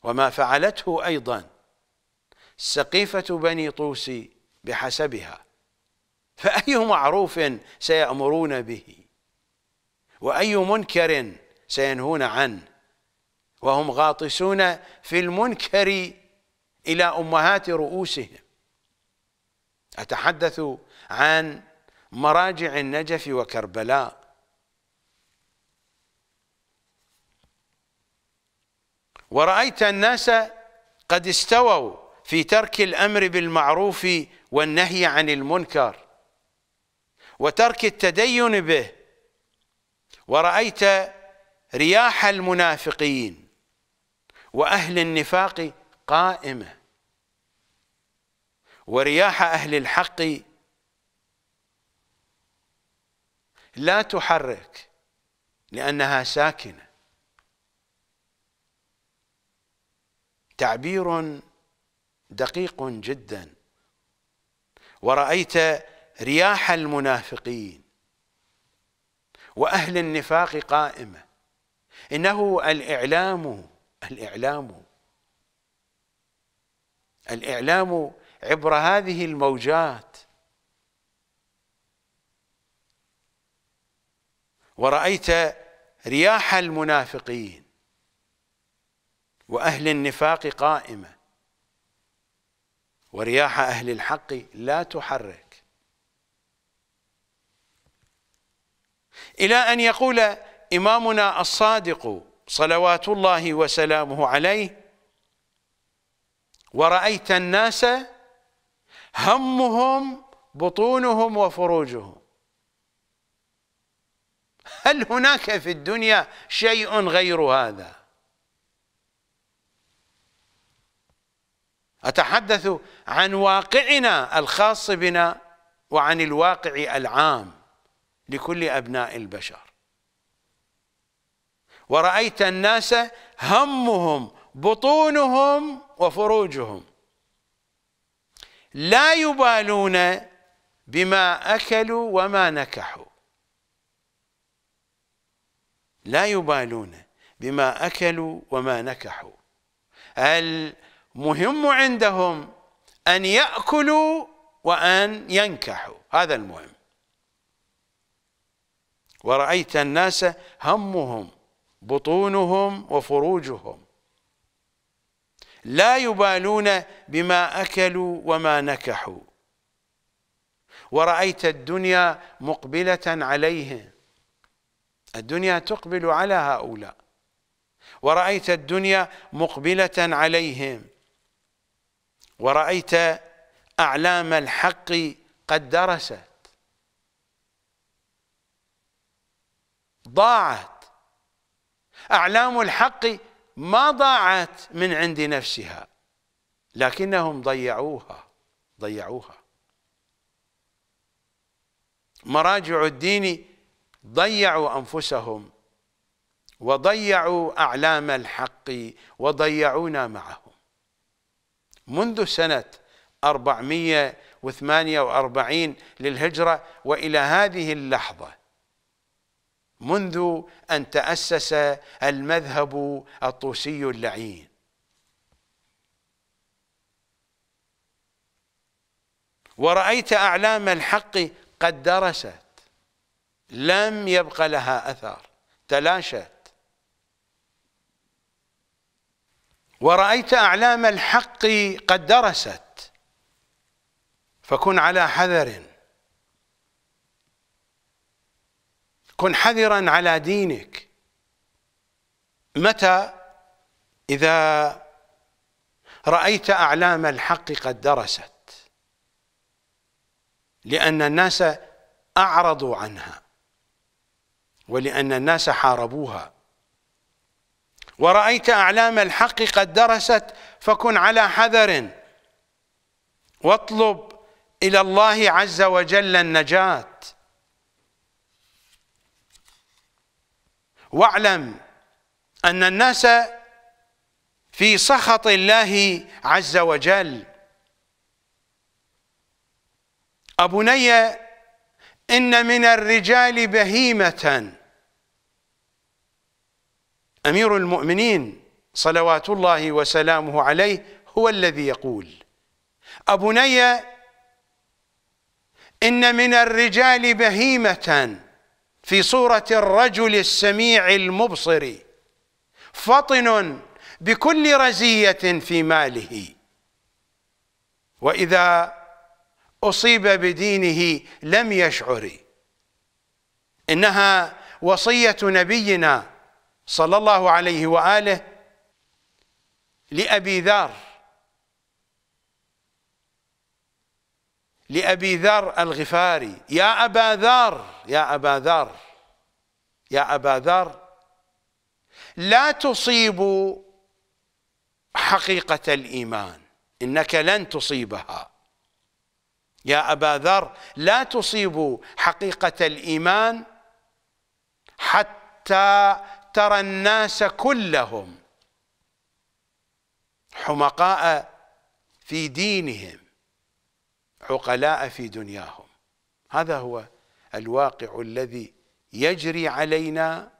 وما فعلته أيضا سقيفة بني طوسي بحسبها فأي معروف سيأمرون به وأي منكر سينهون عنه وهم غاطسون في المنكر إلى أمهات رؤوسهم أتحدث عن مراجع النجف وكربلاء ورأيت الناس قد استووا في ترك الأمر بالمعروف والنهي عن المنكر وترك التدين به ورأيت رياح المنافقين وأهل النفاق قائمة ورياح أهل الحق لا تحرك لأنها ساكنة تعبير دقيق جدا ورأيت رياح المنافقين وأهل النفاق قائمة إنه الإعلام الإعلام الإعلام عبر هذه الموجات ورأيت رياح المنافقين واهل النفاق قائمه ورياح اهل الحق لا تحرك الى ان يقول امامنا الصادق صلوات الله وسلامه عليه ورايت الناس همهم بطونهم وفروجهم هل هناك في الدنيا شيء غير هذا أتحدث عن واقعنا الخاص بنا وعن الواقع العام لكل أبناء البشر ورأيت الناس همهم بطونهم وفروجهم لا يبالون بما أكلوا وما نكحوا لا يبالون بما أكلوا وما نكحوا مهم عندهم أن يأكلوا وأن ينكحوا هذا المهم ورأيت الناس همهم بطونهم وفروجهم لا يبالون بما أكلوا وما نكحوا ورأيت الدنيا مقبلة عليهم الدنيا تقبل على هؤلاء ورأيت الدنيا مقبلة عليهم ورأيت أعلام الحق قد درست ضاعت أعلام الحق ما ضاعت من عند نفسها لكنهم ضيعوها ضيعوها مراجع الدين ضيعوا أنفسهم وضيعوا أعلام الحق وضيعونا معهم منذ سنة 448 للهجرة وإلى هذه اللحظة منذ أن تأسس المذهب الطوسي اللعين ورأيت أعلام الحق قد درست لم يبق لها أثر تلاشت ورأيت أعلام الحق قد درست فكن على حذر كن حذرا على دينك متى إذا رأيت أعلام الحق قد درست لأن الناس أعرضوا عنها ولأن الناس حاربوها ورأيت أعلام الحق قد درست فكن على حذر واطلب إلى الله عز وجل النجاة واعلم أن الناس في سخط الله عز وجل أبني إن من الرجال بهيمةً أمير المؤمنين صلوات الله وسلامه عليه هو الذي يقول أبني إن من الرجال بهيمة في صورة الرجل السميع المبصر فطن بكل رزية في ماله وإذا أصيب بدينه لم يشعر إنها وصية نبينا صلى الله عليه وآله لأبي ذر لأبي ذر الغفاري يا أبا ذر يا أبا ذر يا أبا ذر لا تصيب حقيقة الإيمان إنك لن تصيبها يا أبا ذر لا تصيب حقيقة الإيمان حتى ترى الناس كلهم حمقاء في دينهم عقلاء في دنياهم هذا هو الواقع الذي يجري علينا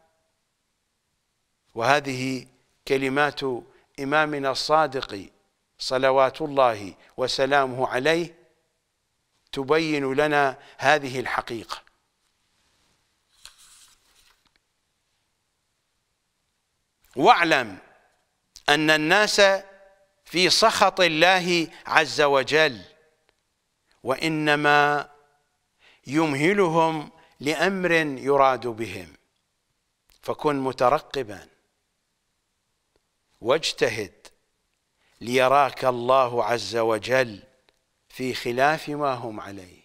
وهذه كلمات إمامنا الصادق صلوات الله وسلامه عليه تبين لنا هذه الحقيقه واعلم أن الناس في سخط الله عز وجل وإنما يمهلهم لأمر يراد بهم فكن مترقبا واجتهد ليراك الله عز وجل في خلاف ما هم عليه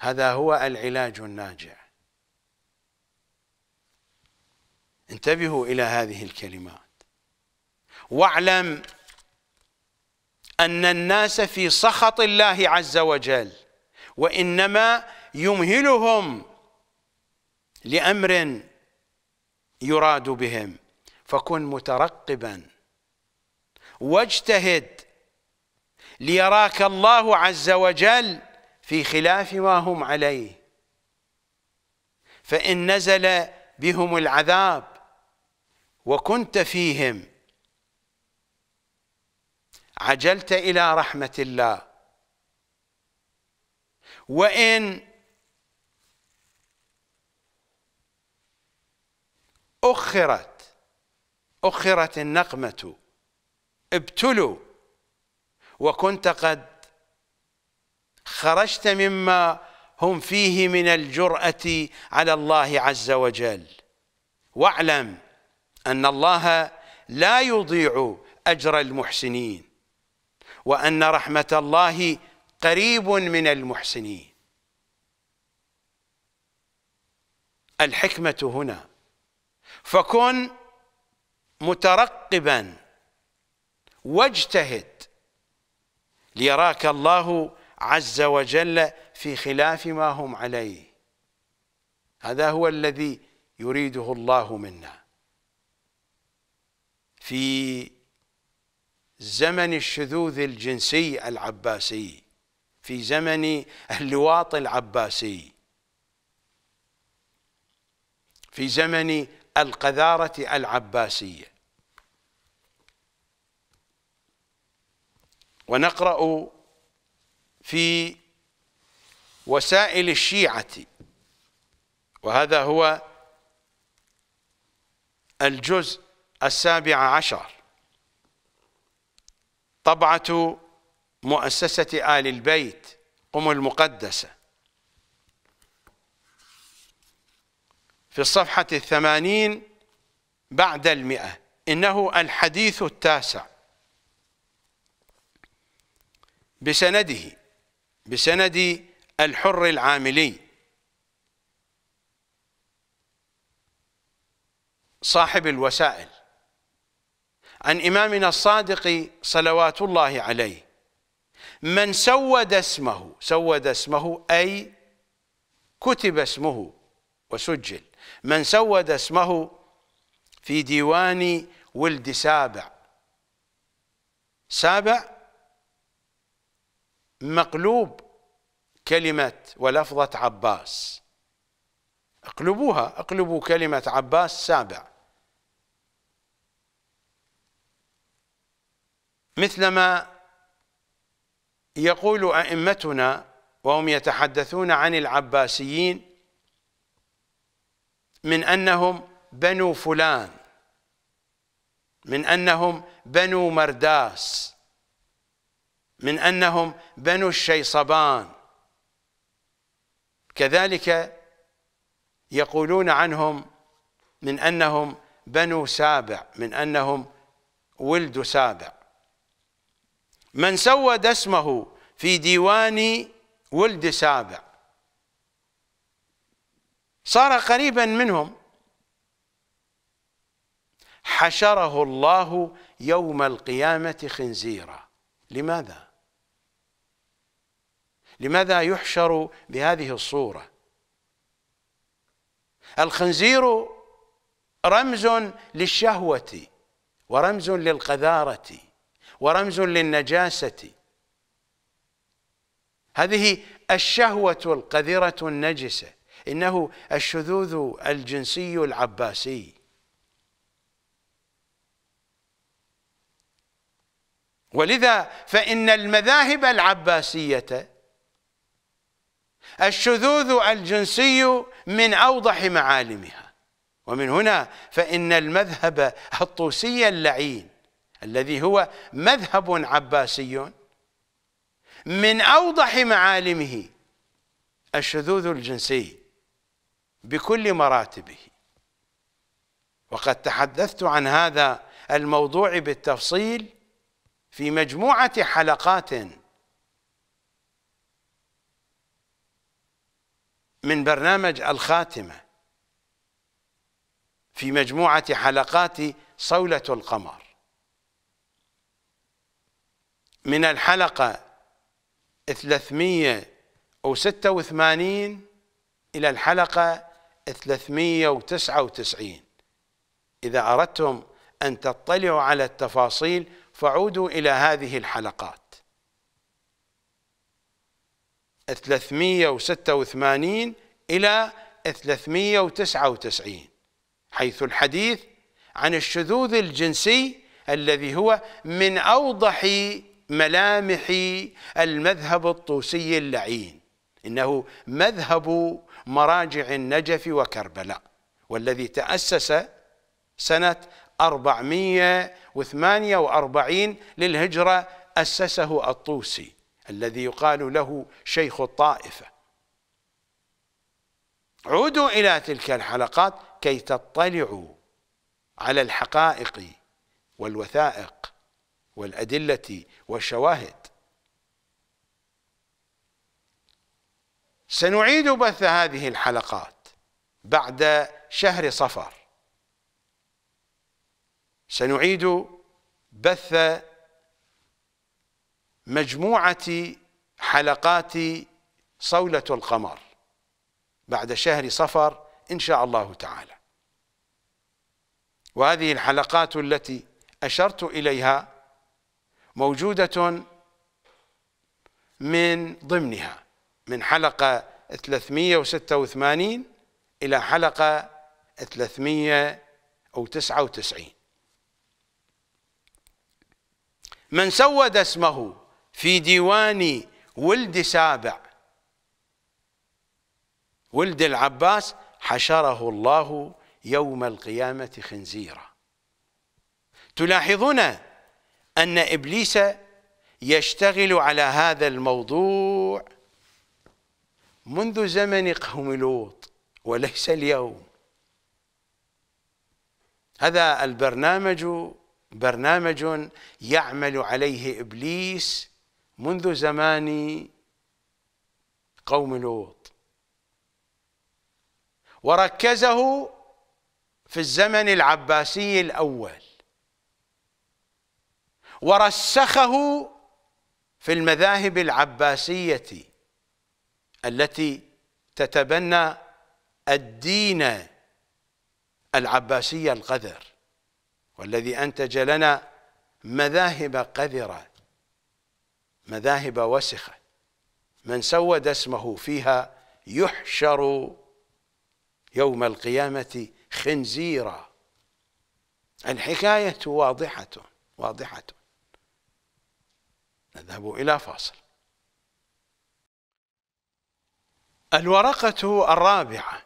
هذا هو العلاج الناجع انتبهوا إلى هذه الكلمات واعلم أن الناس في سخط الله عز وجل وإنما يمهلهم لأمر يراد بهم فكن مترقبا واجتهد ليراك الله عز وجل في خلاف ما هم عليه فإن نزل بهم العذاب وكنت فيهم عجلت الى رحمه الله وان اخرت اخرت النقمه ابتلوا وكنت قد خرجت مما هم فيه من الجراه على الله عز وجل واعلم أن الله لا يضيع أجر المحسنين وأن رحمة الله قريب من المحسنين الحكمة هنا فكن مترقبا واجتهد ليراك الله عز وجل في خلاف ما هم عليه هذا هو الذي يريده الله منا في زمن الشذوذ الجنسي العباسي في زمن اللواط العباسي في زمن القذارة العباسية ونقرأ في وسائل الشيعة وهذا هو الجزء السابعة عشر طبعة مؤسسة آل البيت قم المقدسة في الصفحة الثمانين بعد المئة إنه الحديث التاسع بسنده بسند الحر العاملي صاحب الوسائل عن إمامنا الصادق صلوات الله عليه من سود اسمه سود اسمه أي كتب اسمه وسجل من سود اسمه في ديوان ولد سابع سابع مقلوب كلمة ولفظة عباس اقلبوها اقلبوا كلمة عباس سابع مثلما يقول أئمتنا وهم يتحدثون عن العباسيين من أنهم بنو فلان من أنهم بنو مرداس من أنهم بنو الشيصبان كذلك يقولون عنهم من أنهم بنو سابع من أنهم ولد سابع من سود اسمه في ديوان ولد سابع صار قريبا منهم حشره الله يوم القيامة خنزيرا لماذا؟ لماذا يحشر بهذه الصورة؟ الخنزير رمز للشهوة ورمز للقذارة ورمز للنجاسة هذه الشهوة القذرة النجسة إنه الشذوذ الجنسي العباسي ولذا فإن المذاهب العباسية الشذوذ الجنسي من أوضح معالمها ومن هنا فإن المذهب الطوسي اللعين الذي هو مذهب عباسي من أوضح معالمه الشذوذ الجنسي بكل مراتبه وقد تحدثت عن هذا الموضوع بالتفصيل في مجموعة حلقات من برنامج الخاتمة في مجموعة حلقات صولة القمر من الحلقة 386 إلى الحلقة 399 إذا أردتم أن تطلعوا على التفاصيل فعودوا إلى هذه الحلقات 386 إلى 399 حيث الحديث عن الشذوذ الجنسي الذي هو من أوضح ملامح المذهب الطوسي اللعين إنه مذهب مراجع النجف وكربلاء والذي تأسس سنة 448 للهجرة أسسه الطوسي الذي يقال له شيخ الطائفة عودوا إلى تلك الحلقات كي تطلعوا على الحقائق والوثائق والأدلة والشواهد سنعيد بث هذه الحلقات بعد شهر صفر سنعيد بث مجموعة حلقات صولة القمر بعد شهر صفر إن شاء الله تعالى وهذه الحلقات التي أشرت إليها موجودة من ضمنها من حلقة 386 إلى حلقة 399 من سود اسمه في ديوان ولد سابع ولد العباس حشره الله يوم القيامة خنزيرا تلاحظون أن إبليس يشتغل على هذا الموضوع منذ زمن قوم لوط وليس اليوم هذا البرنامج برنامج يعمل عليه إبليس منذ زمان قوم لوط وركزه في الزمن العباسي الأول ورسخه في المذاهب العباسية التي تتبنى الدين العباسي القذر والذي أنتج لنا مذاهب قذرة مذاهب وسخة من سود اسمه فيها يحشر يوم القيامة خنزيرا الحكاية واضحة واضحة نذهب إلى فاصل الورقة الرابعة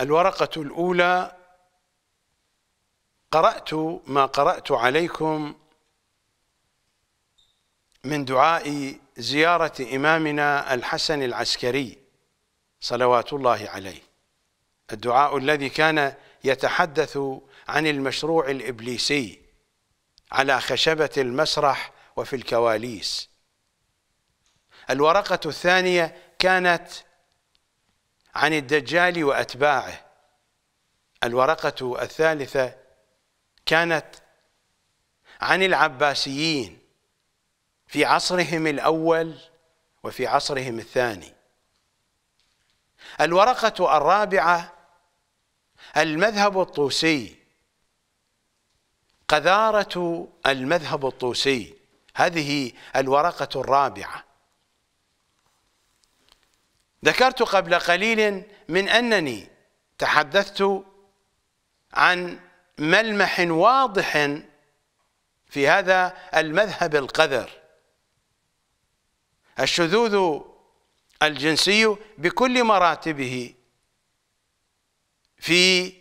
الورقة الأولى قرأت ما قرأت عليكم من دعاء زيارة إمامنا الحسن العسكري صلوات الله عليه الدعاء الذي كان يتحدث عن المشروع الإبليسي على خشبة المسرح وفي الكواليس الورقة الثانية كانت عن الدجال وأتباعه الورقة الثالثة كانت عن العباسيين في عصرهم الأول وفي عصرهم الثاني الورقة الرابعة المذهب الطوسي قذارة المذهب الطوسي هذه الورقة الرابعة ذكرت قبل قليل من أنني تحدثت عن ملمح واضح في هذا المذهب القذر الشذوذ الجنسي بكل مراتبه في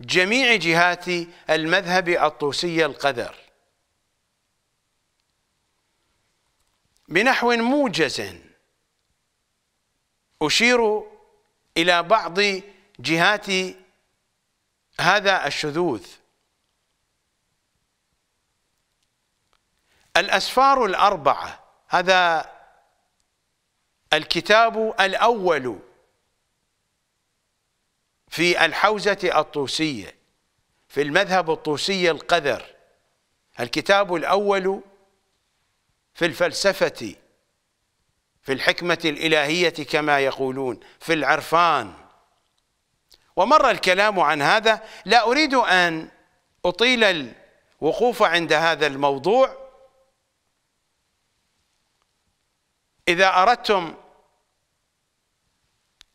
جميع جهات المذهب الطوسي القذر بنحو موجز أشير إلى بعض جهات هذا الشذوذ الأسفار الأربعة هذا الكتاب الأول في الحوزة الطوسية في المذهب الطوسي القذر الكتاب الأول في الفلسفة في الحكمة الإلهية كما يقولون في العرفان ومر الكلام عن هذا لا أريد أن أطيل الوقوف عند هذا الموضوع إذا أردتم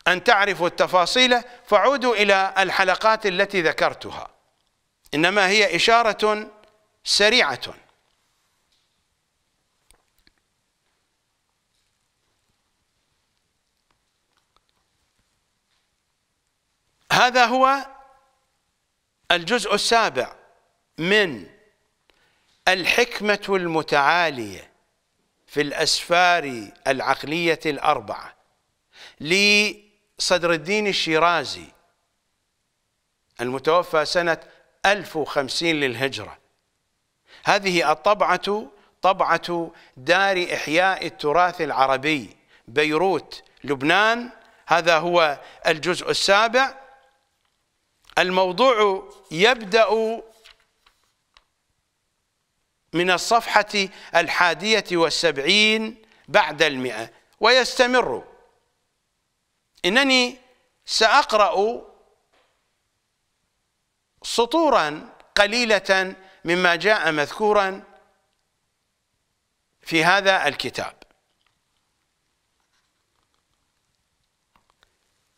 أن تعرفوا التفاصيل فعودوا إلى الحلقات التي ذكرتها إنما هي إشارة سريعة هذا هو الجزء السابع من الحكمة المتعالية في الأسفار العقلية الأربعة لي صدر الدين الشيرازي المتوفى سنة 1050 للهجرة هذه الطبعة طبعة دار إحياء التراث العربي بيروت لبنان هذا هو الجزء السابع الموضوع يبدأ من الصفحة الحادية والسبعين بعد المئة ويستمر انني ساقرا سطورا قليله مما جاء مذكورا في هذا الكتاب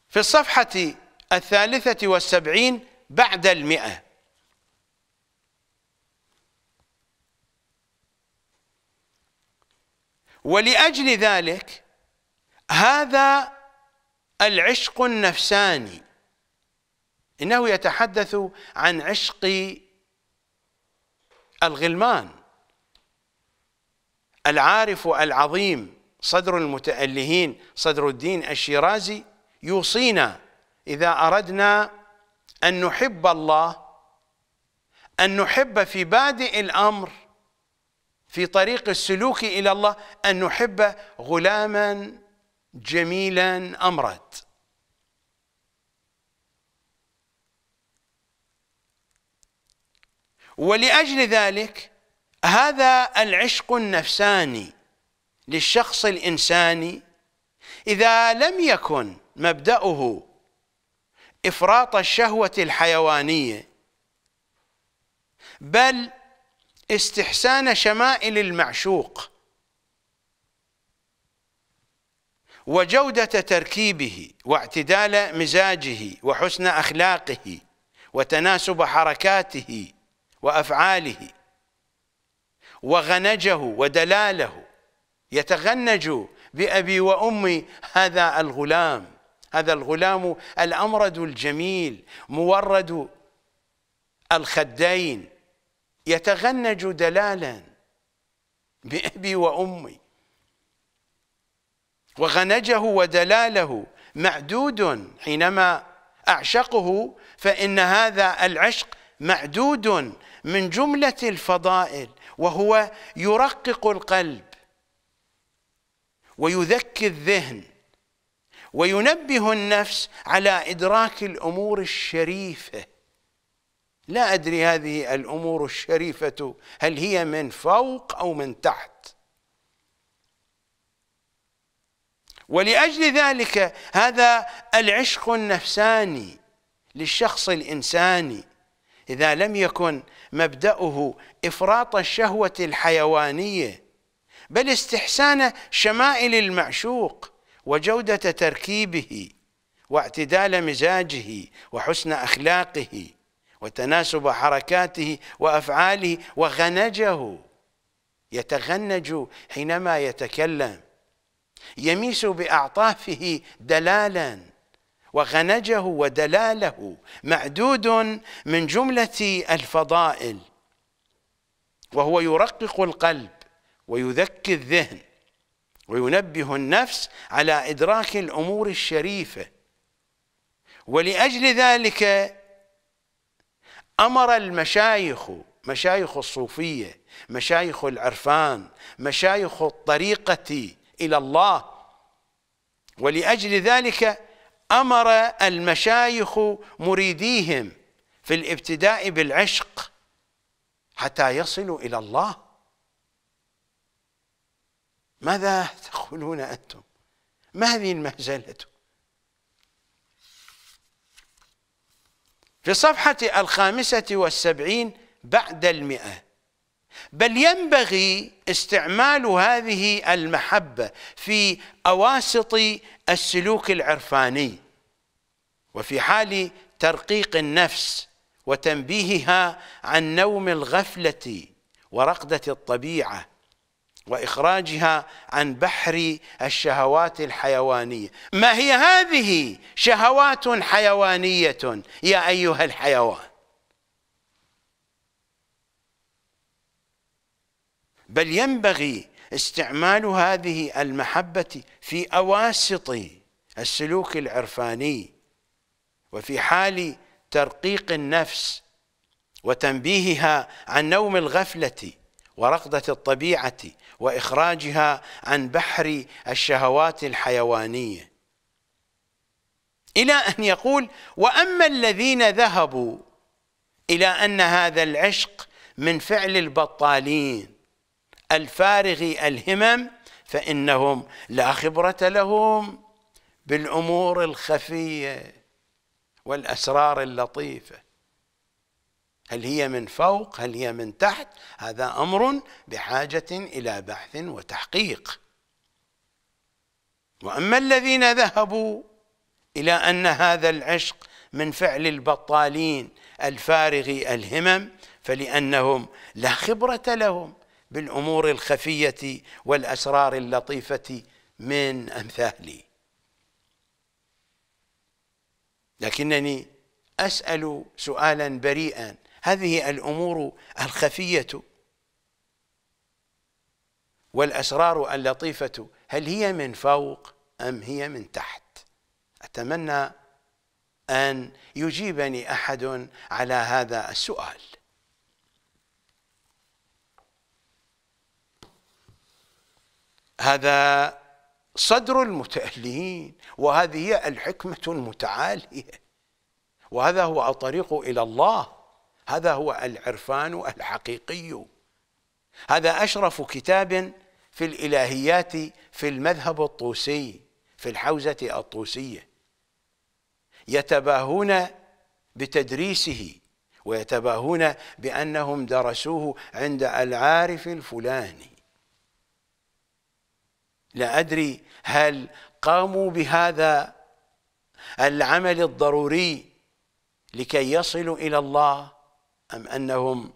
في الصفحة الثالثة والسبعين بعد المئة ولأجل ذلك هذا العشق النفساني انه يتحدث عن عشق الغلمان العارف العظيم صدر المتألهين صدر الدين الشيرازي يوصينا إذا أردنا أن نحب الله أن نحب في بادئ الأمر في طريق السلوك إلى الله أن نحب غلاما جميلا امرت ولاجل ذلك هذا العشق النفساني للشخص الانساني اذا لم يكن مبداه افراط الشهوه الحيوانيه بل استحسان شمائل المعشوق وجودة تركيبه واعتدال مزاجه وحسن أخلاقه وتناسب حركاته وأفعاله وغنجه ودلاله يتغنج بأبي وأمي هذا الغلام هذا الغلام الأمرد الجميل مورد الخدين يتغنج دلالا بأبي وأمي وغنجه ودلاله معدود حينما أعشقه فإن هذا العشق معدود من جملة الفضائل وهو يرقق القلب ويذكي الذهن وينبه النفس على إدراك الأمور الشريفة لا أدري هذه الأمور الشريفة هل هي من فوق أو من تحت ولأجل ذلك هذا العشق النفساني للشخص الإنساني إذا لم يكن مبدأه إفراط الشهوة الحيوانية بل استحسان شمائل المعشوق وجودة تركيبه واعتدال مزاجه وحسن أخلاقه وتناسب حركاته وأفعاله وغنجه يتغنج حينما يتكلم يميس باعطافه دلالا وغنجه ودلاله معدود من جمله الفضائل وهو يرقق القلب ويذكي الذهن وينبه النفس على ادراك الامور الشريفه ولاجل ذلك امر المشايخ مشايخ الصوفيه مشايخ العرفان مشايخ الطريقه إلى الله ولأجل ذلك أمر المشايخ مريديهم في الابتداء بالعشق حتى يصلوا إلى الله ماذا تقولون أنتم ما هذه المهزلة في صفحة الخامسة والسبعين بعد المئة بل ينبغي استعمال هذه المحبه في اواسط السلوك العرفاني وفي حال ترقيق النفس وتنبيهها عن نوم الغفله ورقده الطبيعه واخراجها عن بحر الشهوات الحيوانيه ما هي هذه شهوات حيوانيه يا ايها الحيوان بل ينبغي استعمال هذه المحبة في أواسط السلوك العرفاني وفي حال ترقيق النفس وتنبيهها عن نوم الغفلة ورقدة الطبيعة وإخراجها عن بحر الشهوات الحيوانية إلى أن يقول وأما الذين ذهبوا إلى أن هذا العشق من فعل البطالين الفارغي الهمم فإنهم لا خبرة لهم بالأمور الخفية والأسرار اللطيفة هل هي من فوق هل هي من تحت هذا أمر بحاجة إلى بحث وتحقيق وأما الذين ذهبوا إلى أن هذا العشق من فعل البطالين الفارغي الهمم فلأنهم لا خبرة لهم بالأمور الخفية والأسرار اللطيفة من أمثالي لكنني أسأل سؤالا بريئا هذه الأمور الخفية والأسرار اللطيفة هل هي من فوق أم هي من تحت أتمنى أن يجيبني أحد على هذا السؤال هذا صدر المتألهين وهذه هي الحكمة المتعالية وهذا هو الطريق إلى الله هذا هو العرفان الحقيقي هذا أشرف كتاب في الإلهيات في المذهب الطوسي في الحوزة الطوسية يتباهون بتدريسه ويتباهون بأنهم درسوه عند العارف الفلاني لا أدري هل قاموا بهذا العمل الضروري لكي يصلوا إلى الله أم أنهم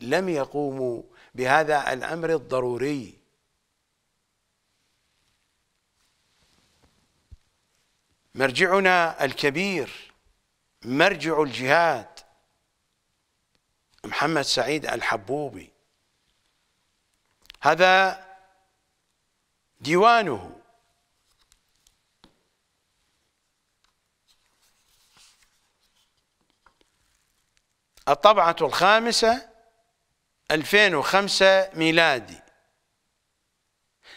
لم يقوموا بهذا الأمر الضروري مرجعنا الكبير مرجع الجهاد محمد سعيد الحبوبي هذا ديوانه الطبعة الخامسة 2005 ميلادي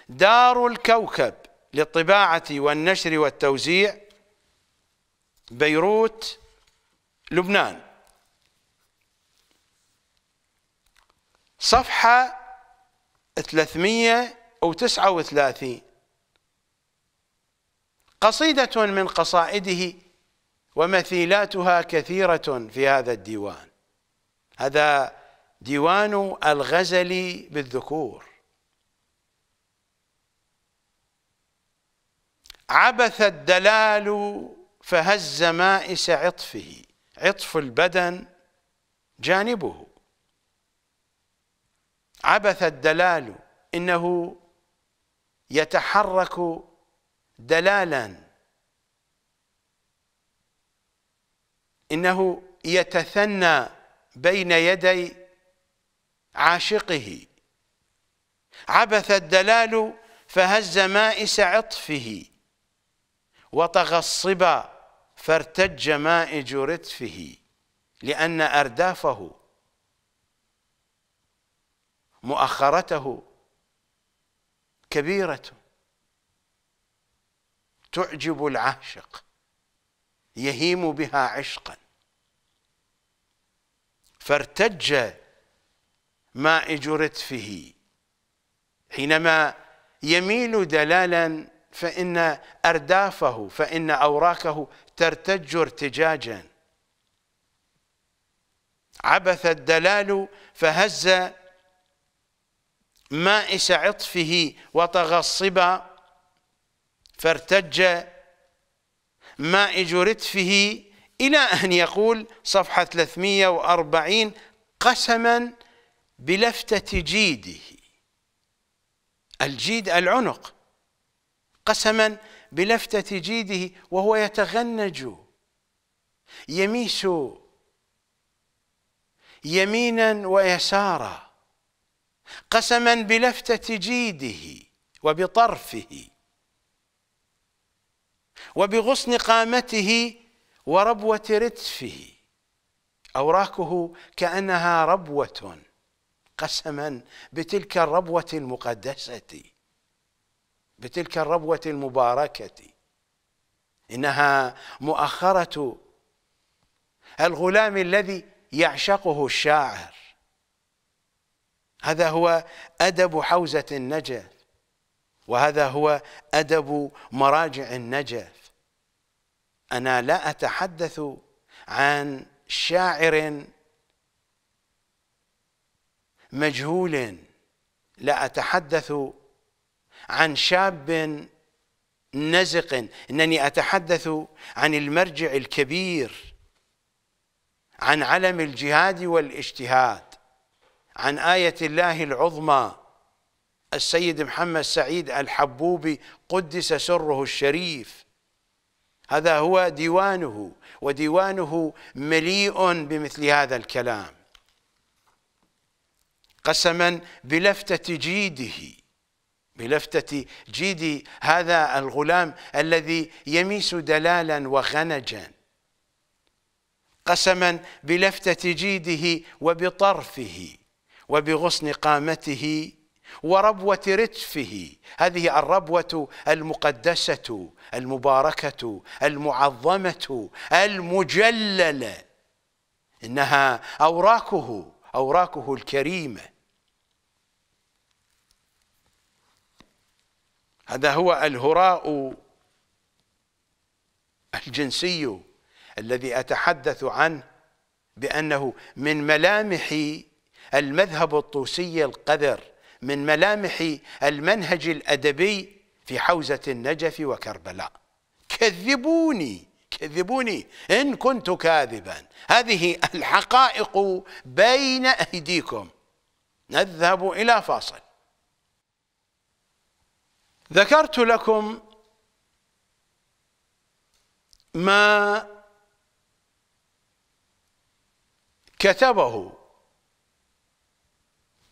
دار الكوكب للطباعة والنشر والتوزيع بيروت لبنان صفحة 300 أو تسعة وثلاثين قصيدة من قصائده ومثيلاتها كثيرة في هذا الديوان هذا ديوان الغزل بالذكور عبث الدلال فهز مائس عطفه عطف البدن جانبه عبث الدلال إنه يتحرك دلالا إنه يتثنى بين يدي عاشقه عبث الدلال فهز مائس عطفه وطغى الصبا فارتج مائج رتفه لأن أردافه مؤخرته كبيرة تعجب العاشق يهيم بها عشقا فارتج مائج رتفه حينما يميل دلالا فإن أردافه فإن أوراقه ترتج ارتجاجا عبث الدلال فهز مائس عطفه وتغصبا فارتج مائج رتفه إلى أن يقول صفحة 340 قسما بلفتة جيده الجيد العنق قسما بلفتة جيده وهو يتغنج يميس يمينا ويسارا قسما بلفتة جيده وبطرفه وبغصن قامته وربوة رتفه أوراكه كأنها ربوة قسما بتلك الربوة المقدسة بتلك الربوة المباركة إنها مؤخرة الغلام الذي يعشقه الشاعر هذا هو أدب حوزة النجف وهذا هو أدب مراجع النجف أنا لا أتحدث عن شاعر مجهول لا أتحدث عن شاب نزق إنني أتحدث عن المرجع الكبير عن علم الجهاد والاجتهاد عن آية الله العظمى السيد محمد سعيد الحبوبي قدس سره الشريف هذا هو ديوانه وديوانه مليء بمثل هذا الكلام قسما بلفتة جيده بلفتة جيد هذا الغلام الذي يميس دلالا وغنجا قسما بلفتة جيده وبطرفه وبغصن قامته وربوة رتفه هذه الربوة المقدسة المباركة المعظمة المجللة إنها أوراقه أوراقه الكريمة هذا هو الهراء الجنسي الذي أتحدث عنه بأنه من ملامح المذهب الطوسي القذر من ملامح المنهج الأدبي في حوزة النجف وكربلاء كذبوني كذبوني إن كنت كاذبا هذه الحقائق بين أيديكم نذهب إلى فاصل ذكرت لكم ما كتبه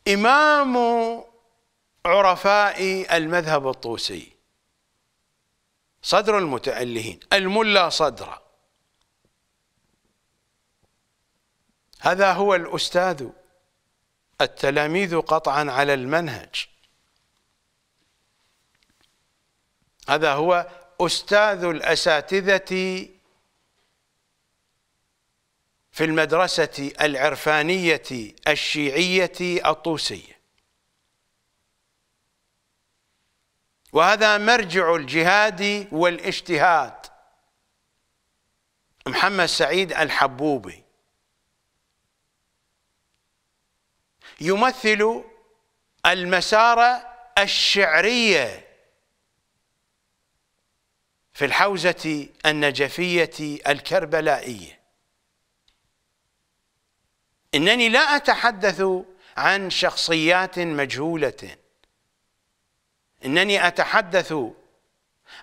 إمام عرفاء المذهب الطوسي صدر المتألهين الملا صدر هذا هو الأستاذ التلاميذ قطعا على المنهج هذا هو أستاذ الأساتذة في المدرسة العرفانية الشيعية الطوسية وهذا مرجع الجهاد والاجتهاد محمد سعيد الحبوبي يمثل المسار الشعرية في الحوزة النجفية الكربلائية إنني لا أتحدث عن شخصيات مجهولة إنني أتحدث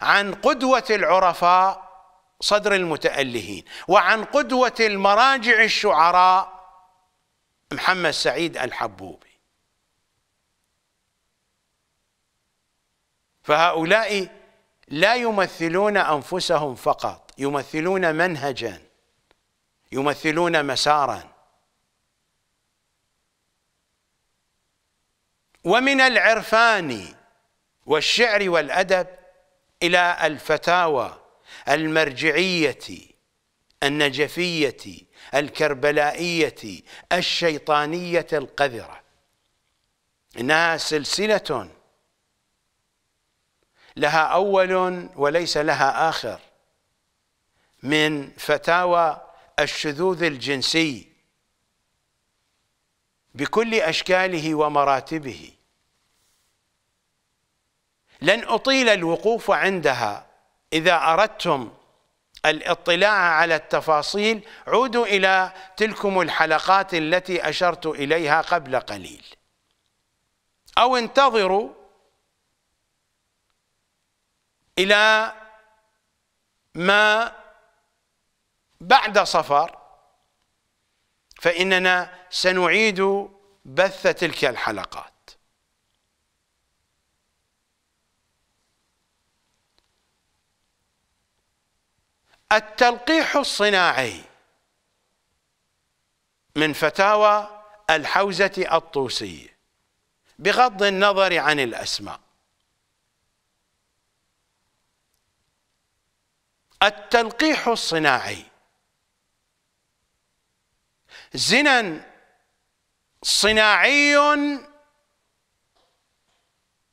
عن قدوة العرفاء صدر المتألهين وعن قدوة المراجع الشعراء محمد سعيد الحبوبي فهؤلاء لا يمثلون أنفسهم فقط يمثلون منهجا يمثلون مسارا ومن العرفان والشعر والأدب إلى الفتاوى المرجعية النجفية الكربلائية الشيطانية القذرة إنها سلسلة لها أول وليس لها آخر من فتاوى الشذوذ الجنسي بكل اشكاله ومراتبه لن اطيل الوقوف عندها اذا اردتم الاطلاع على التفاصيل عودوا الى تلكم الحلقات التي اشرت اليها قبل قليل او انتظروا الى ما بعد صفر فإننا سنعيد بث تلك الحلقات التلقيح الصناعي من فتاوى الحوزة الطوسية بغض النظر عن الأسماء التلقيح الصناعي زنا صناعي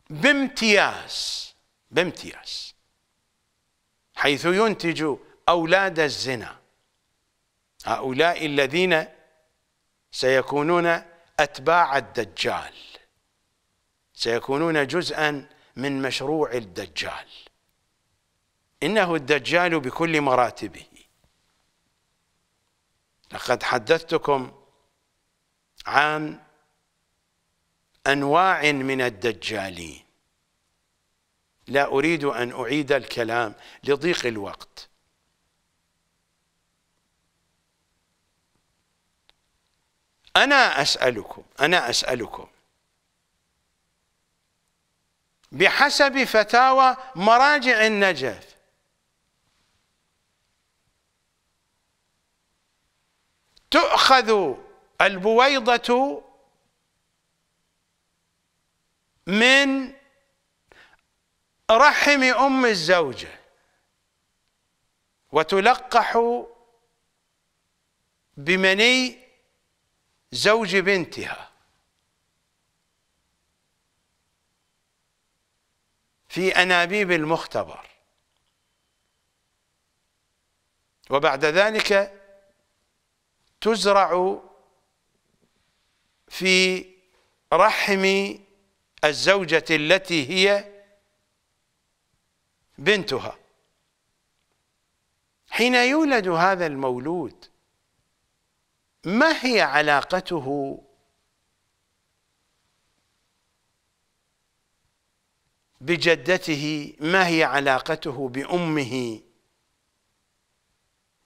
بامتياز بامتياز حيث ينتج أولاد الزنا هؤلاء الذين سيكونون أتباع الدجال سيكونون جزءا من مشروع الدجال إنه الدجال بكل مراتبه لقد حدثتكم عن انواع من الدجالين لا اريد ان اعيد الكلام لضيق الوقت انا اسالكم انا اسالكم بحسب فتاوى مراجع النجف تؤخذ البويضة من رحم أم الزوجة وتلقح بمني زوج بنتها في أنابيب المختبر وبعد ذلك تزرع في رحم الزوجة التي هي بنتها حين يولد هذا المولود ما هي علاقته بجدته ما هي علاقته بأمه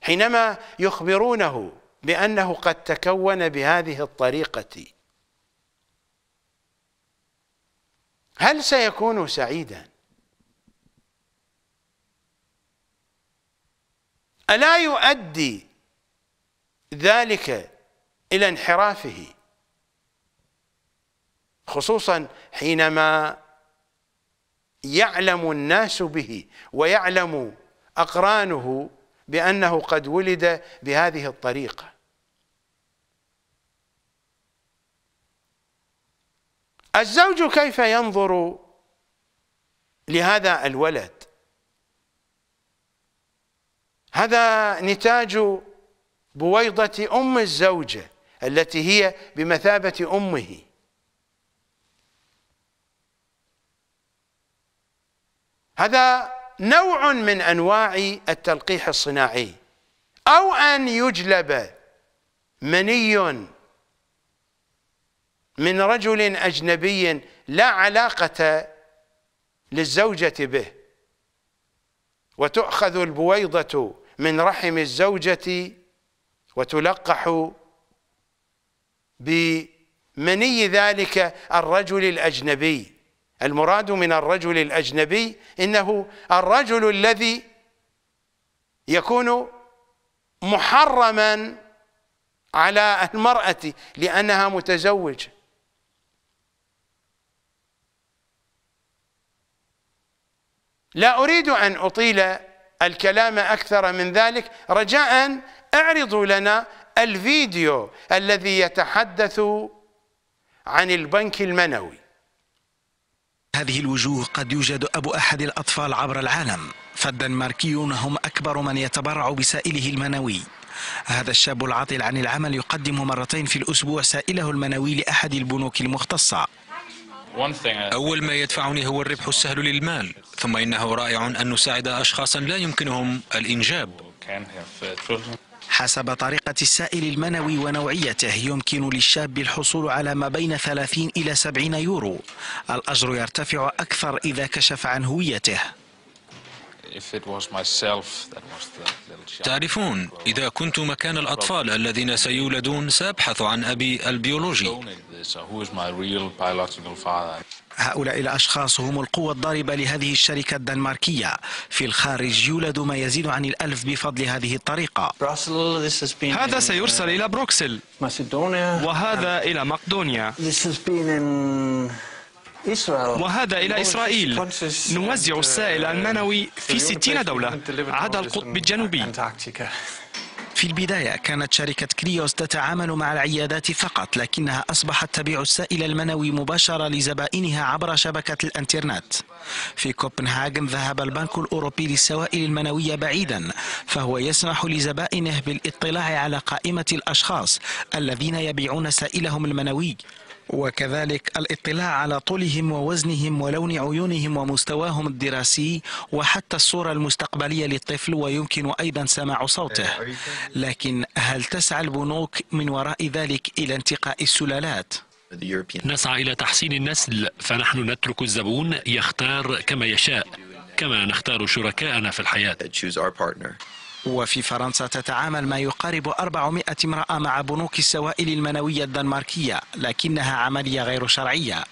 حينما يخبرونه بأنه قد تكون بهذه الطريقة هل سيكون سعيدا ألا يؤدي ذلك إلى انحرافه خصوصا حينما يعلم الناس به ويعلم أقرانه بأنه قد ولد بهذه الطريقة الزوج كيف ينظر لهذا الولد هذا نتاج بويضة أم الزوجة التي هي بمثابة أمه هذا نوع من أنواع التلقيح الصناعي أو أن يجلب مني من رجل أجنبي لا علاقة للزوجة به وتؤخذ البويضة من رحم الزوجة وتلقح بمني ذلك الرجل الأجنبي المراد من الرجل الأجنبي إنه الرجل الذي يكون محرما على المرأة لأنها متزوجة لا أريد أن أطيل الكلام أكثر من ذلك رجاء اعرضوا لنا الفيديو الذي يتحدث عن البنك المنوي هذه الوجوه قد يوجد أبو أحد الأطفال عبر العالم فالدنماركيون هم أكبر من يتبرع بسائله المنوي هذا الشاب العاطل عن العمل يقدم مرتين في الأسبوع سائله المنوي لأحد البنوك المختصة Uh, أول ما يدفعني هو الربح السهل للمال ثم إنه رائع أن نساعد أشخاصا لا يمكنهم الإنجاب uh, حسب طريقة السائل المنوي ونوعيته يمكن للشاب الحصول على ما بين 30 إلى 70 يورو الأجر يرتفع أكثر إذا كشف عن هويته تعرفون إذا كنت مكان الأطفال الذين سيولدون سأبحث عن أبي البيولوجي هؤلاء الأشخاص هم القوة الضاربة لهذه الشركة الدنماركية في الخارج يولد ما يزيد عن الألف بفضل هذه الطريقة هذا سيرسل uh, إلى بروكسل وهذا إلى مقدونيا وهذا إلى إسرائيل نوزع السائل uh, المنوي في 60 دولة عدا القطب الجنوبي في البداية كانت شركة كريوس تتعامل مع العيادات فقط لكنها أصبحت تبيع السائل المنوي مباشرة لزبائنها عبر شبكة الانترنت في كوبنهاغن ذهب البنك الأوروبي للسوائل المنوية بعيدا فهو يسمح لزبائنه بالاطلاع على قائمة الأشخاص الذين يبيعون سائلهم المنوي وكذلك الاطلاع على طولهم ووزنهم ولون عيونهم ومستواهم الدراسي وحتى الصورة المستقبلية للطفل ويمكن أيضا سماع صوته لكن هل تسعى البنوك من وراء ذلك إلى انتقاء السلالات؟ نسعى إلى تحسين النسل فنحن نترك الزبون يختار كما يشاء كما نختار شركاءنا في الحياة وفي فرنسا تتعامل ما يقارب 400 امرأة مع بنوك السوائل المنوية الدنماركية لكنها عملية غير شرعية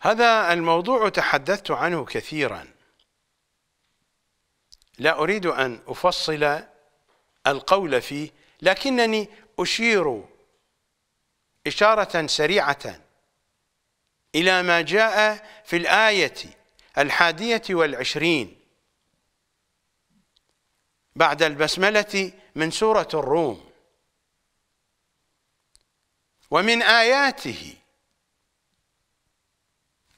هذا الموضوع تحدثت عنه كثيرا لا أريد أن أفصل القول فيه لكنني أشير إشارة سريعة إلى ما جاء في الآية الحادية والعشرين بعد البسملة من سورة الروم ومن آياته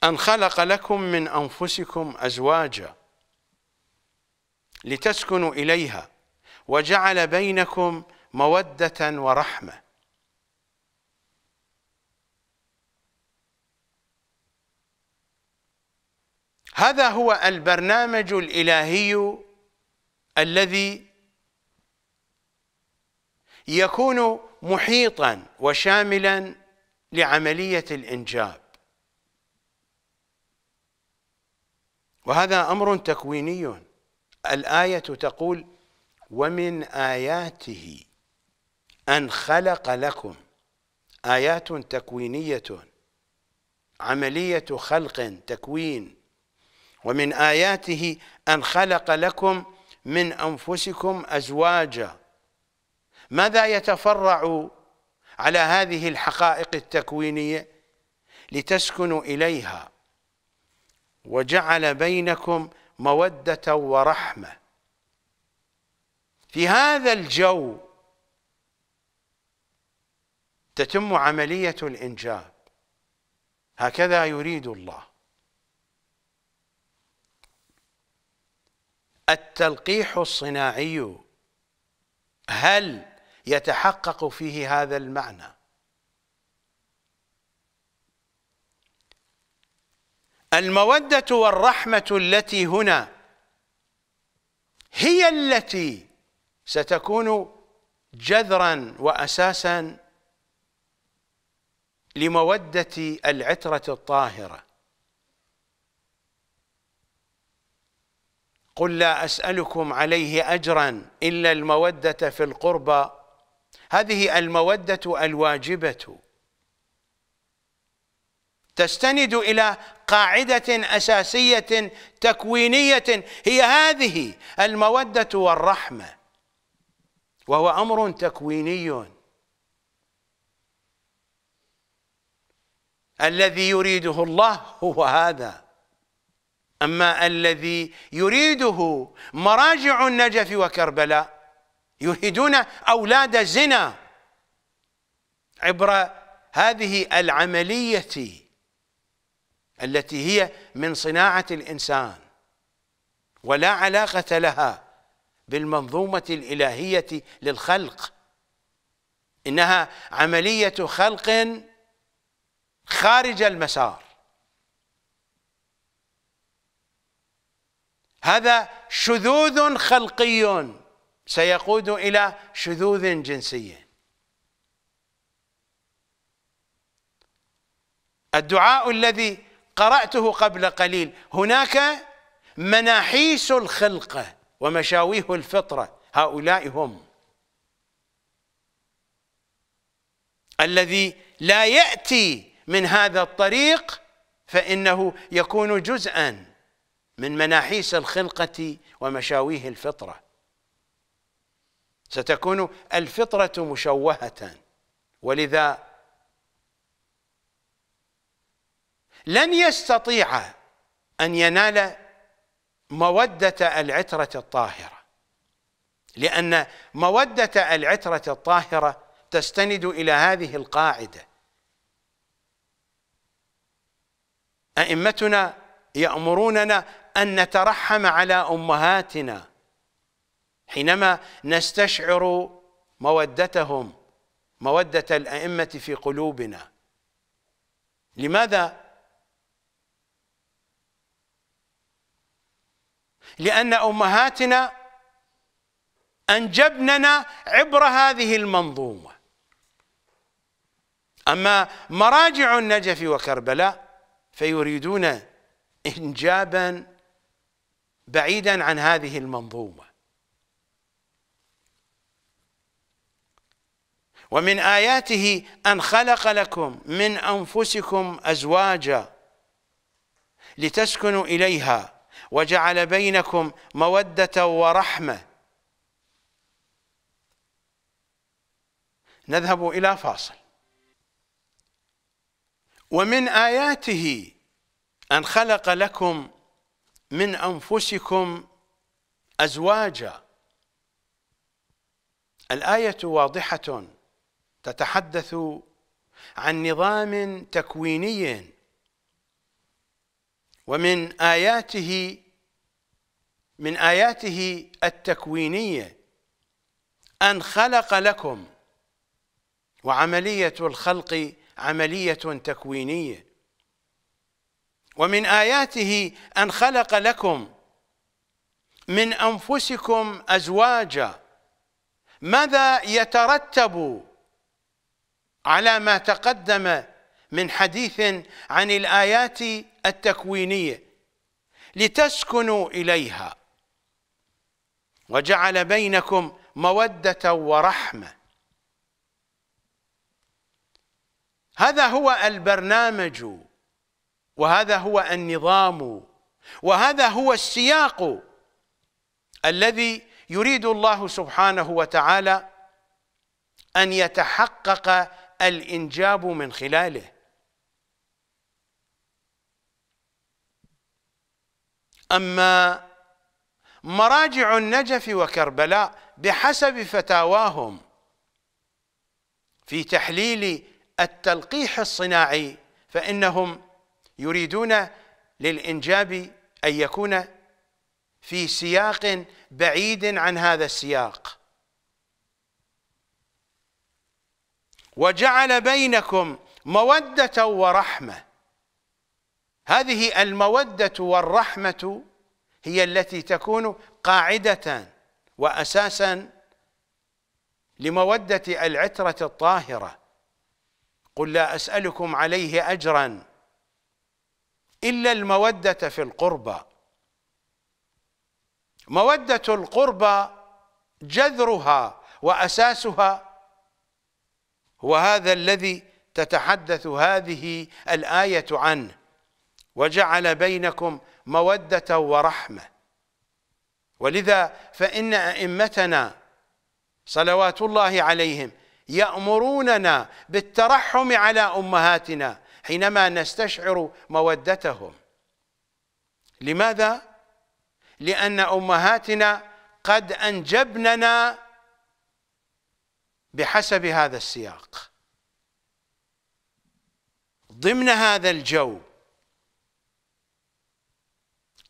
أن خلق لكم من أنفسكم أزواجا لتسكنوا إليها وجعل بينكم مودة ورحمة هذا هو البرنامج الالهي الذي يكون محيطا وشاملا لعمليه الانجاب وهذا امر تكويني الايه تقول ومن اياته ان خلق لكم ايات تكوينيه عمليه خلق تكوين ومن آياته أن خلق لكم من أنفسكم أزواجا ماذا يتفرع على هذه الحقائق التكوينية لتسكنوا إليها وجعل بينكم مودة ورحمة في هذا الجو تتم عملية الإنجاب هكذا يريد الله التلقيح الصناعي هل يتحقق فيه هذا المعنى المودة والرحمة التي هنا هي التي ستكون جذرا وأساسا لمودة العترة الطاهرة قل لا أسألكم عليه أجرا إلا المودة في القربى هذه المودة الواجبة تستند إلى قاعدة أساسية تكوينية هي هذه المودة والرحمة وهو أمر تكويني الذي يريده الله هو هذا أما الذي يريده مراجع النجف وكربلاء يريدون أولاد زنا عبر هذه العملية التي هي من صناعة الإنسان ولا علاقة لها بالمنظومة الإلهية للخلق إنها عملية خلق خارج المسار هذا شذوذ خلقي سيقود إلى شذوذ جنسي الدعاء الذي قرأته قبل قليل هناك مناحيس الخلقة ومشاويه الفطرة هؤلاء هم الذي لا يأتي من هذا الطريق فإنه يكون جزءاً من مناحيس الخلقة ومشاويه الفطرة ستكون الفطرة مشوهة ولذا لن يستطيع أن ينال مودة العترة الطاهرة لأن مودة العترة الطاهرة تستند إلى هذه القاعدة أئمتنا يأمروننا ان نترحم على امهاتنا حينما نستشعر مودتهم موده الائمه في قلوبنا لماذا لان امهاتنا انجبننا عبر هذه المنظومه اما مراجع النجف وكربلاء فيريدون انجابا بعيدا عن هذه المنظومه ومن اياته ان خلق لكم من انفسكم ازواجا لتسكنوا اليها وجعل بينكم موده ورحمه نذهب الى فاصل ومن اياته ان خلق لكم من أنفسكم أزواجا الآية واضحة تتحدث عن نظام تكويني ومن آياته من آياته التكوينية أن خلق لكم وعملية الخلق عملية تكوينية ومن آياته أن خلق لكم من أنفسكم أزواجا ماذا يترتب على ما تقدم من حديث عن الآيات التكوينية لتسكنوا إليها وجعل بينكم مودة ورحمة هذا هو البرنامج وهذا هو النظام وهذا هو السياق الذي يريد الله سبحانه وتعالى أن يتحقق الإنجاب من خلاله أما مراجع النجف وكربلاء بحسب فتاواهم في تحليل التلقيح الصناعي فإنهم يريدون للإنجاب أن يكون في سياق بعيد عن هذا السياق وجعل بينكم مودة ورحمة هذه المودة والرحمة هي التي تكون قاعدة وأساسا لمودة العترة الطاهرة قل لا أسألكم عليه أجرا إلا المودة في القربى مودة القربى جذرها وأساسها هو هذا الذي تتحدث هذه الآية عنه وجعل بينكم مودة ورحمة ولذا فإن أئمتنا صلوات الله عليهم يأمروننا بالترحم على أمهاتنا حينما نستشعر مودتهم لماذا؟ لأن أمهاتنا قد أنجبننا بحسب هذا السياق ضمن هذا الجو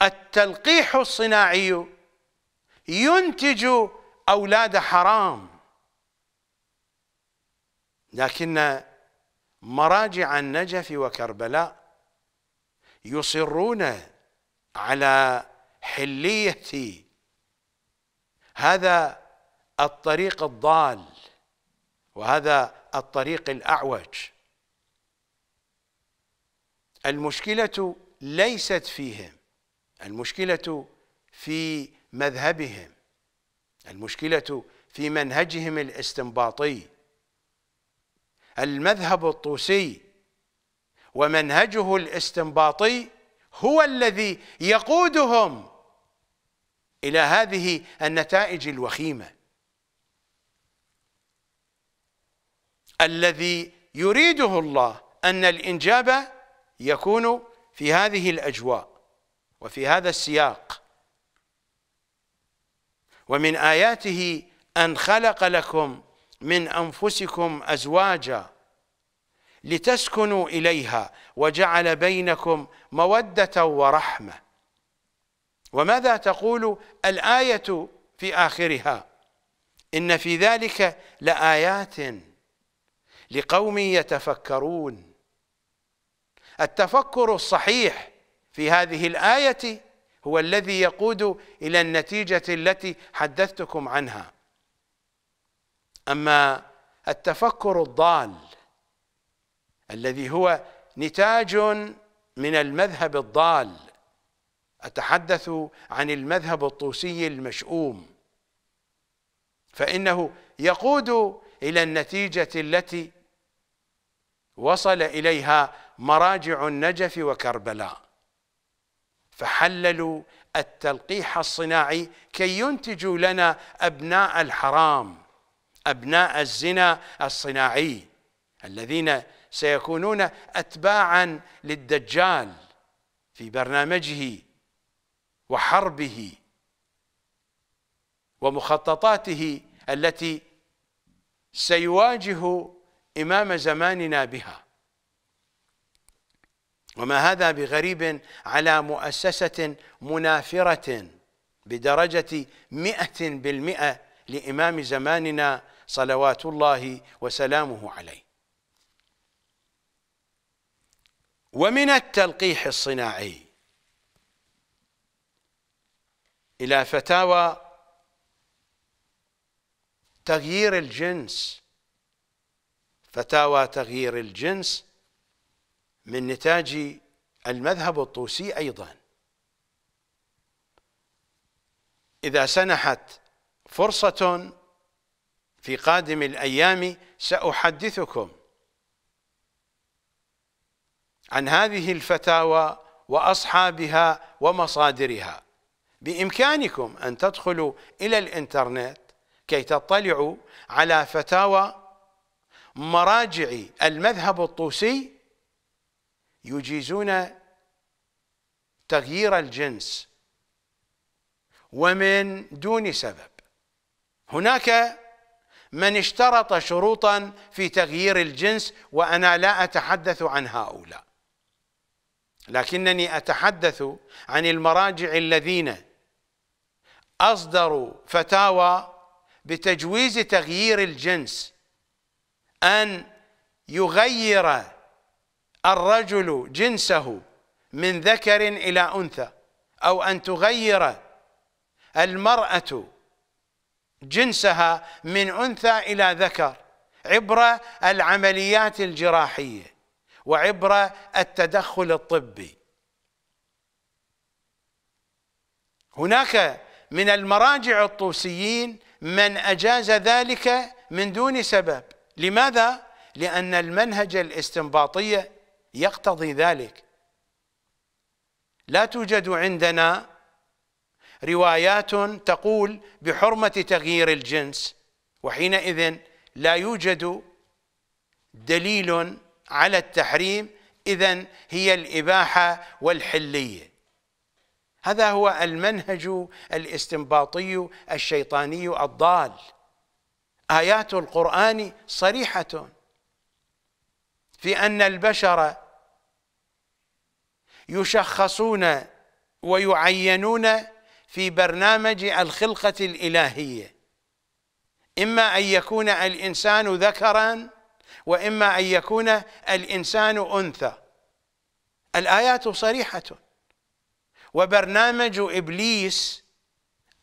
التلقيح الصناعي ينتج أولاد حرام لكن مراجع النجف وكربلاء يصرون على حلية هذا الطريق الضال وهذا الطريق الأعوج المشكلة ليست فيهم المشكلة في مذهبهم المشكلة في منهجهم الاستنباطي المذهب الطوسي ومنهجه الاستنباطي هو الذي يقودهم الى هذه النتائج الوخيمه الذي يريده الله ان الانجاب يكون في هذه الاجواء وفي هذا السياق ومن اياته ان خلق لكم من أنفسكم أزواجا لتسكنوا إليها وجعل بينكم مودة ورحمة وماذا تقول الآية في آخرها إن في ذلك لآيات لقوم يتفكرون التفكر الصحيح في هذه الآية هو الذي يقود إلى النتيجة التي حدثتكم عنها اما التفكر الضال الذي هو نتاج من المذهب الضال اتحدث عن المذهب الطوسي المشؤوم فانه يقود الى النتيجه التي وصل اليها مراجع النجف وكربلاء فحللوا التلقيح الصناعي كي ينتجوا لنا ابناء الحرام أبناء الزنا الصناعي الذين سيكونون أتباعا للدجال في برنامجه وحربه ومخططاته التي سيواجه إمام زماننا بها وما هذا بغريب على مؤسسة منافرة بدرجة مئة بالمئة لإمام زماننا صلوات الله وسلامه عليه ومن التلقيح الصناعي إلى فتاوى تغيير الجنس فتاوى تغيير الجنس من نتاج المذهب الطوسي أيضا إذا سنحت فرصة في قادم الأيام سأحدثكم عن هذه الفتاوى وأصحابها ومصادرها بإمكانكم أن تدخلوا إلى الإنترنت كي تطلعوا على فتاوى مراجع المذهب الطوسي يجيزون تغيير الجنس ومن دون سبب هناك من اشترط شروطا في تغيير الجنس وانا لا اتحدث عن هؤلاء لكنني اتحدث عن المراجع الذين اصدروا فتاوى بتجويز تغيير الجنس ان يغير الرجل جنسه من ذكر الى انثى او ان تغير المراه جنسها من أنثى إلى ذكر عبر العمليات الجراحية وعبر التدخل الطبي هناك من المراجع الطوسيين من أجاز ذلك من دون سبب لماذا؟ لأن المنهج الاستنباطي يقتضي ذلك لا توجد عندنا روايات تقول بحرمة تغيير الجنس وحينئذ لا يوجد دليل على التحريم إذا هي الإباحة والحلية هذا هو المنهج الاستنباطي الشيطاني الضال آيات القرآن صريحة في أن البشر يشخصون ويعينون في برنامج الخلقة الإلهية إما أن يكون الإنسان ذكرا وإما أن يكون الإنسان أنثى الآيات صريحة وبرنامج إبليس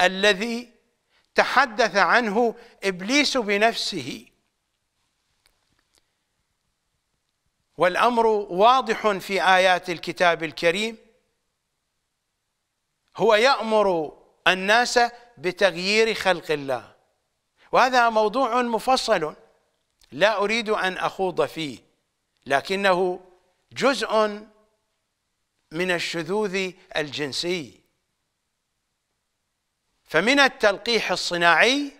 الذي تحدث عنه إبليس بنفسه والأمر واضح في آيات الكتاب الكريم هو يأمر الناس بتغيير خلق الله وهذا موضوع مفصل لا أريد أن أخوض فيه لكنه جزء من الشذوذ الجنسي فمن التلقيح الصناعي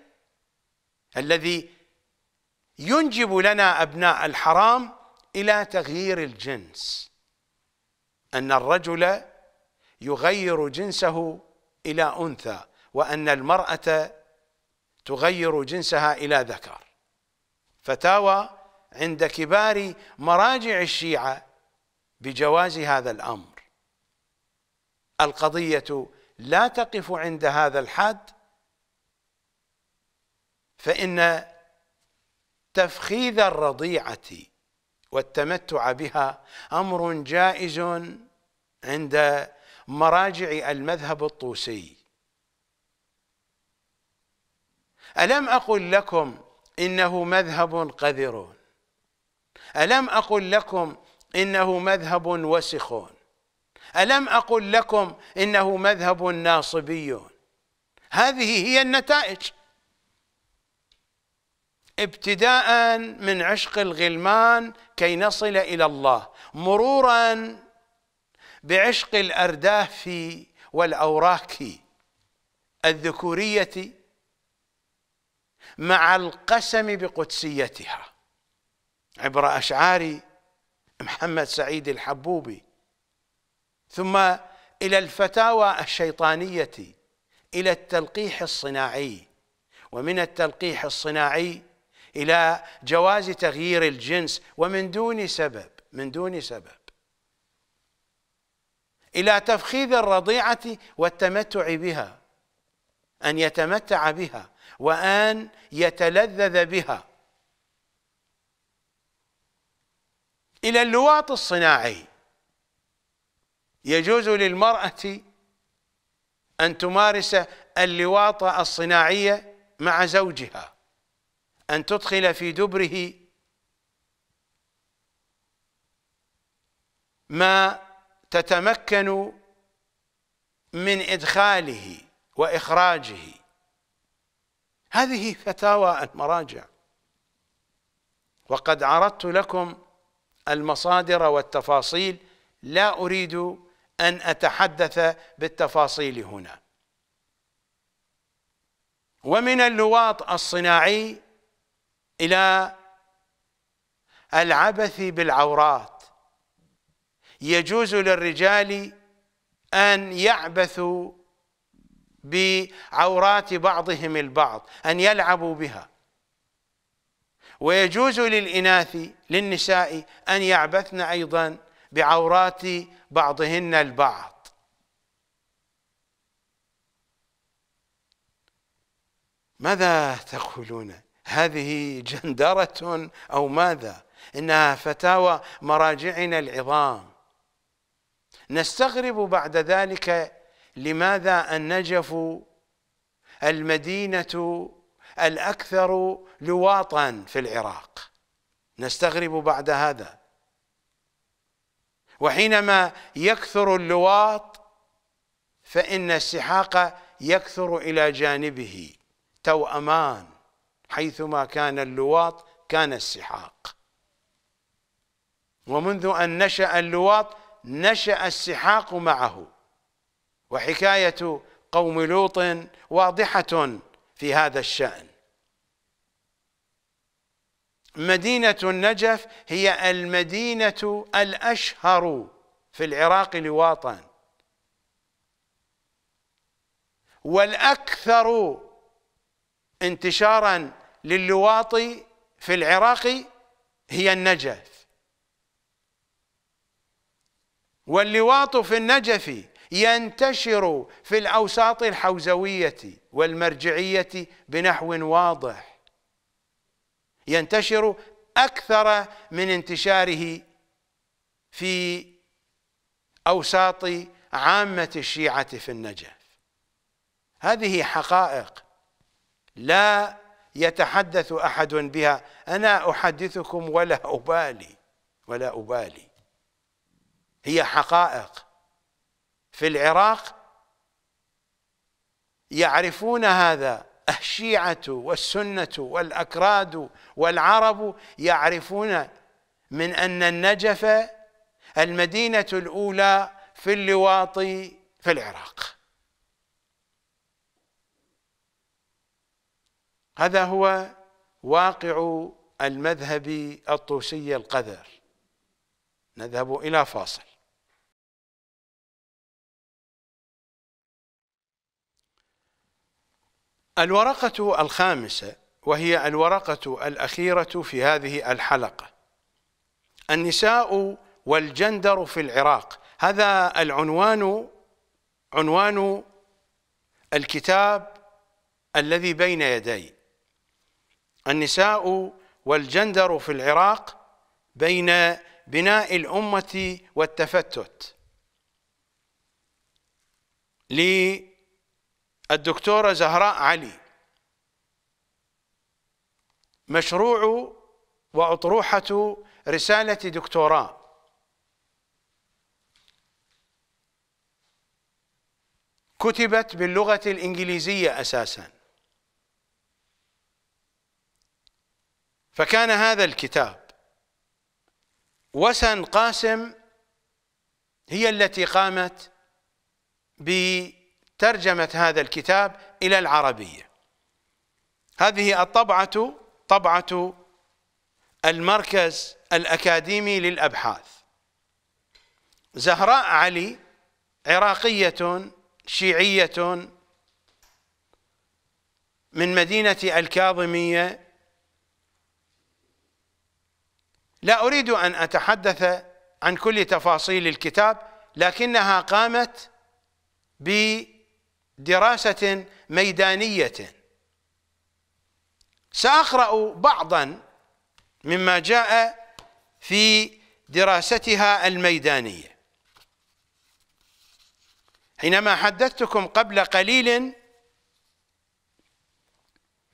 الذي ينجب لنا أبناء الحرام إلى تغيير الجنس أن الرجل يغير جنسه الى انثى وان المراه تغير جنسها الى ذكر فتاوى عند كبار مراجع الشيعه بجواز هذا الامر القضيه لا تقف عند هذا الحد فان تفخيذ الرضيعه والتمتع بها امر جائز عند مراجع المذهب الطوسي ألم أقل لكم إنه مذهب قذر ألم أقل لكم إنه مذهب وسخ ألم أقل لكم إنه مذهب ناصبي هذه هي النتائج ابتداء من عشق الغلمان كي نصل إلى الله مرورا بعشق الأرداف والأوراك الذكورية مع القسم بقدسيتها عبر أشعار محمد سعيد الحبوبي ثم إلى الفتاوى الشيطانية إلى التلقيح الصناعي ومن التلقيح الصناعي إلى جواز تغيير الجنس ومن دون سبب من دون سبب إلى تفخيذ الرضيعة والتمتع بها أن يتمتع بها وأن يتلذذ بها إلى اللواط الصناعي يجوز للمرأة أن تمارس اللواط الصناعية مع زوجها أن تدخل في دبره ما تتمكن من إدخاله وإخراجه هذه فتاوى المراجع وقد عرضت لكم المصادر والتفاصيل لا أريد أن أتحدث بالتفاصيل هنا ومن اللواط الصناعي إلى العبث بالعورات يجوز للرجال أن يعبثوا بعورات بعضهم البعض أن يلعبوا بها ويجوز للإناث للنساء أن يعبثن أيضا بعورات بعضهن البعض ماذا تقولون هذه جندرة أو ماذا إنها فتاوى مراجعنا العظام نستغرب بعد ذلك لماذا النجف المدينة الأكثر لواطا في العراق نستغرب بعد هذا وحينما يكثر اللواط فإن السحاق يكثر إلى جانبه توأمان حيثما كان اللواط كان السحاق ومنذ أن نشأ اللواط نشأ السحاق معه وحكاية قوم لوط واضحة في هذا الشأن مدينة النجف هي المدينة الأشهر في العراق لواطا والأكثر انتشارا للواطي في العراق هي النجف واللواط في النجف ينتشر في الأوساط الحوزوية والمرجعية بنحو واضح ينتشر أكثر من انتشاره في أوساط عامة الشيعة في النجف هذه حقائق لا يتحدث أحد بها أنا أحدثكم ولا أبالي ولا أبالي هي حقائق في العراق يعرفون هذا الشيعة والسنة والأكراد والعرب يعرفون من أن النجف المدينة الأولى في اللواط في العراق هذا هو واقع المذهب الطوسي القذر نذهب إلى فاصل الورقة الخامسة وهي الورقة الأخيرة في هذه الحلقة النساء والجندر في العراق هذا العنوان عنوان الكتاب الذي بين يدي النساء والجندر في العراق بين بناء الأمة والتفتت لي الدكتورة زهراء علي مشروع وأطروحة رسالة دكتوراه كتبت باللغة الإنجليزية أساسا فكان هذا الكتاب وسن قاسم هي التي قامت ب ترجمة هذا الكتاب إلى العربية هذه الطبعة طبعة المركز الأكاديمي للأبحاث زهراء علي عراقية شيعية من مدينة الكاظمية لا أريد أن أتحدث عن كل تفاصيل الكتاب لكنها قامت ب دراسة ميدانية سأقرأ بعضا مما جاء في دراستها الميدانية حينما حدثتكم قبل قليل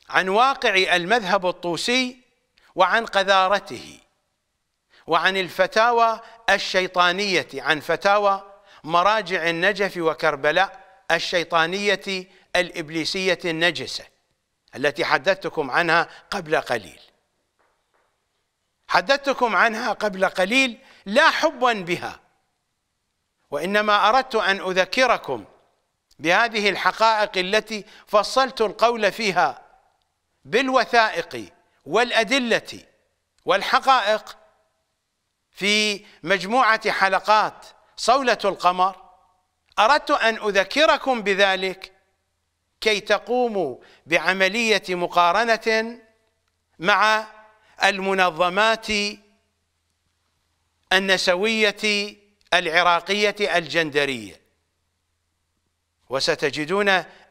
عن واقع المذهب الطوسي وعن قذارته وعن الفتاوى الشيطانية عن فتاوى مراجع النجف وكربلاء الشيطانية الإبليسية النجسة التي حدثتكم عنها قبل قليل حدثتكم عنها قبل قليل لا حبا بها وإنما أردت أن أذكركم بهذه الحقائق التي فصلت القول فيها بالوثائق والأدلة والحقائق في مجموعة حلقات صولة القمر أردت أن أذكركم بذلك كي تقوموا بعملية مقارنة مع المنظمات النسوية العراقية الجندرية وستجدون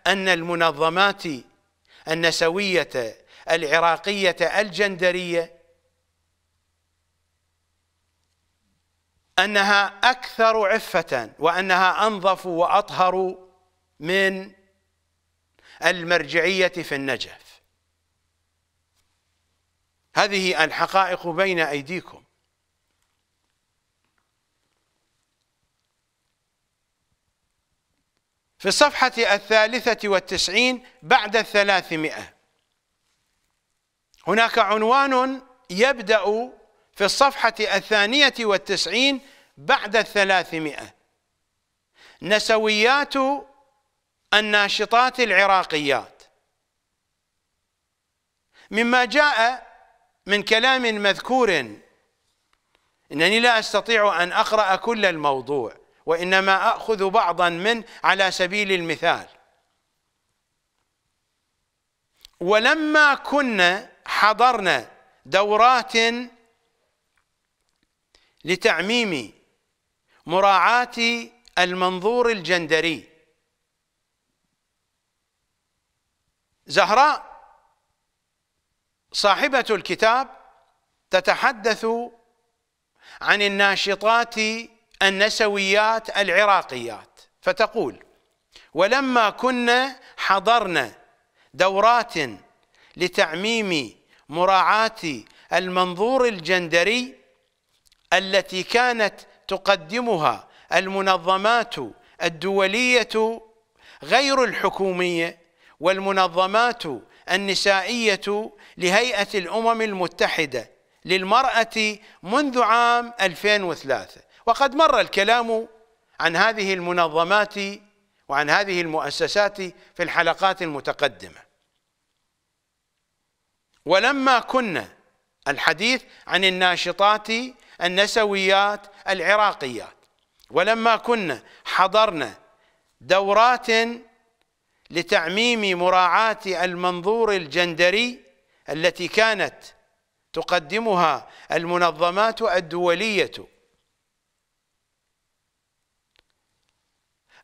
أن المنظمات النسوية العراقية الجندرية انها اكثر عفه وانها انظف واطهر من المرجعيه في النجف هذه الحقائق بين ايديكم في الصفحة الثالثة والتسعين بعد الثلاثمائة هناك عنوان يبدأ في الصفحة الثانية والتسعين بعد الثلاثمائة نسويات الناشطات العراقيات مما جاء من كلام مذكور انني لا استطيع ان اقرا كل الموضوع وانما اخذ بعضا من على سبيل المثال ولما كنا حضرنا دورات لتعميم مراعاة المنظور الجندري زهراء صاحبة الكتاب تتحدث عن الناشطات النسويات العراقيات فتقول ولما كنا حضرنا دورات لتعميم مراعاة المنظور الجندري التي كانت تقدمها المنظمات الدولية غير الحكومية والمنظمات النسائية لهيئة الأمم المتحدة للمرأة منذ عام 2003 وقد مر الكلام عن هذه المنظمات وعن هذه المؤسسات في الحلقات المتقدمة ولما كنا الحديث عن الناشطات النسويات العراقيات ولما كنا حضرنا دورات لتعميم مراعاة المنظور الجندري التي كانت تقدمها المنظمات الدولية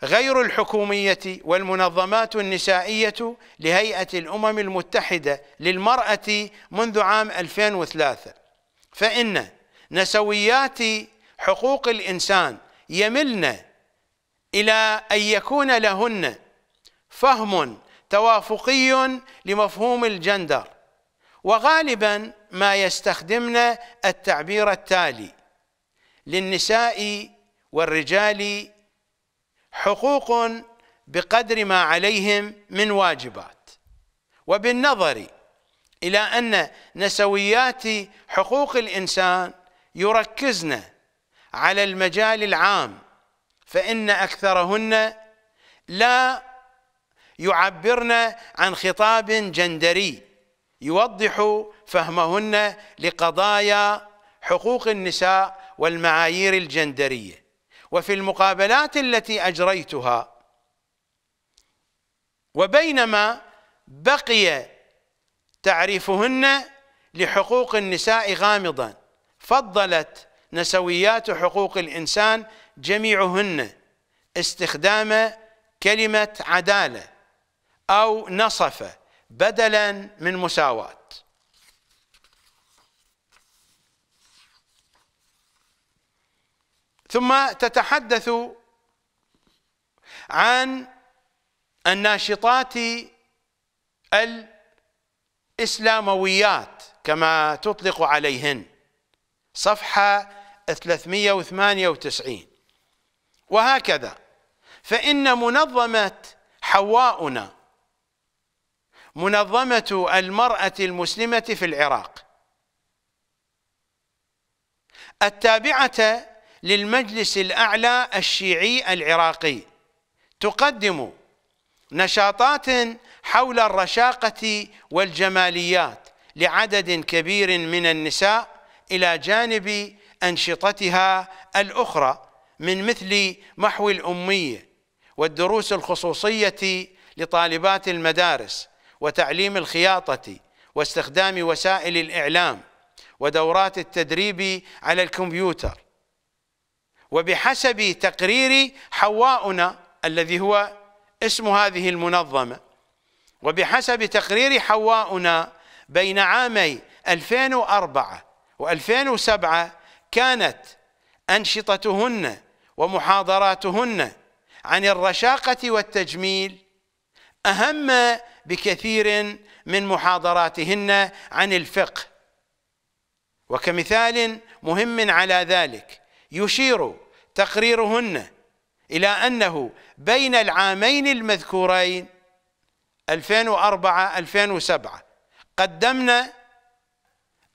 غير الحكومية والمنظمات النسائية لهيئة الأمم المتحدة للمرأة منذ عام 2003 فإن نسويات حقوق الإنسان يملن إلى أن يكون لهن فهم توافقي لمفهوم الجندر وغالبا ما يستخدمن التعبير التالي للنساء والرجال حقوق بقدر ما عليهم من واجبات وبالنظر إلى أن نسويات حقوق الإنسان يركزن على المجال العام فإن أكثرهن لا يعبرن عن خطاب جندري يوضح فهمهن لقضايا حقوق النساء والمعايير الجندرية وفي المقابلات التي أجريتها وبينما بقي تعريفهن لحقوق النساء غامضاً فضلت نسويات حقوق الإنسان جميعهن استخدام كلمة عدالة أو نصفة بدلا من مساواة ثم تتحدث عن الناشطات الإسلامويات كما تطلق عليهن صفحة 398 وهكذا فإن منظمة حواؤنا منظمة المرأة المسلمة في العراق التابعة للمجلس الأعلى الشيعي العراقي تقدم نشاطات حول الرشاقة والجماليات لعدد كبير من النساء إلى جانب أنشطتها الأخرى من مثل محو الأمية والدروس الخصوصية لطالبات المدارس وتعليم الخياطة واستخدام وسائل الإعلام ودورات التدريب على الكمبيوتر وبحسب تقرير حواؤنا الذي هو اسم هذه المنظمة وبحسب تقرير حواؤنا بين عامي 2004 و2007 كانت أنشطتهن ومحاضراتهن عن الرشاقة والتجميل أهم بكثير من محاضراتهن عن الفقه وكمثال مهم على ذلك يشير تقريرهن إلى أنه بين العامين المذكورين 2004 2007 قدمنا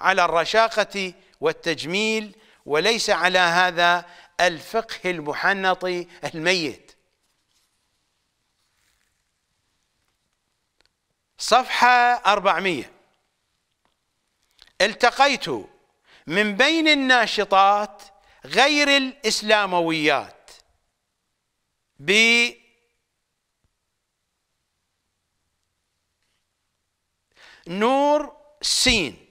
على الرشاقة والتجميل وليس على هذا الفقه المحنط الميت صفحة 400 التقيت من بين الناشطات غير الإسلامويات ب نور سين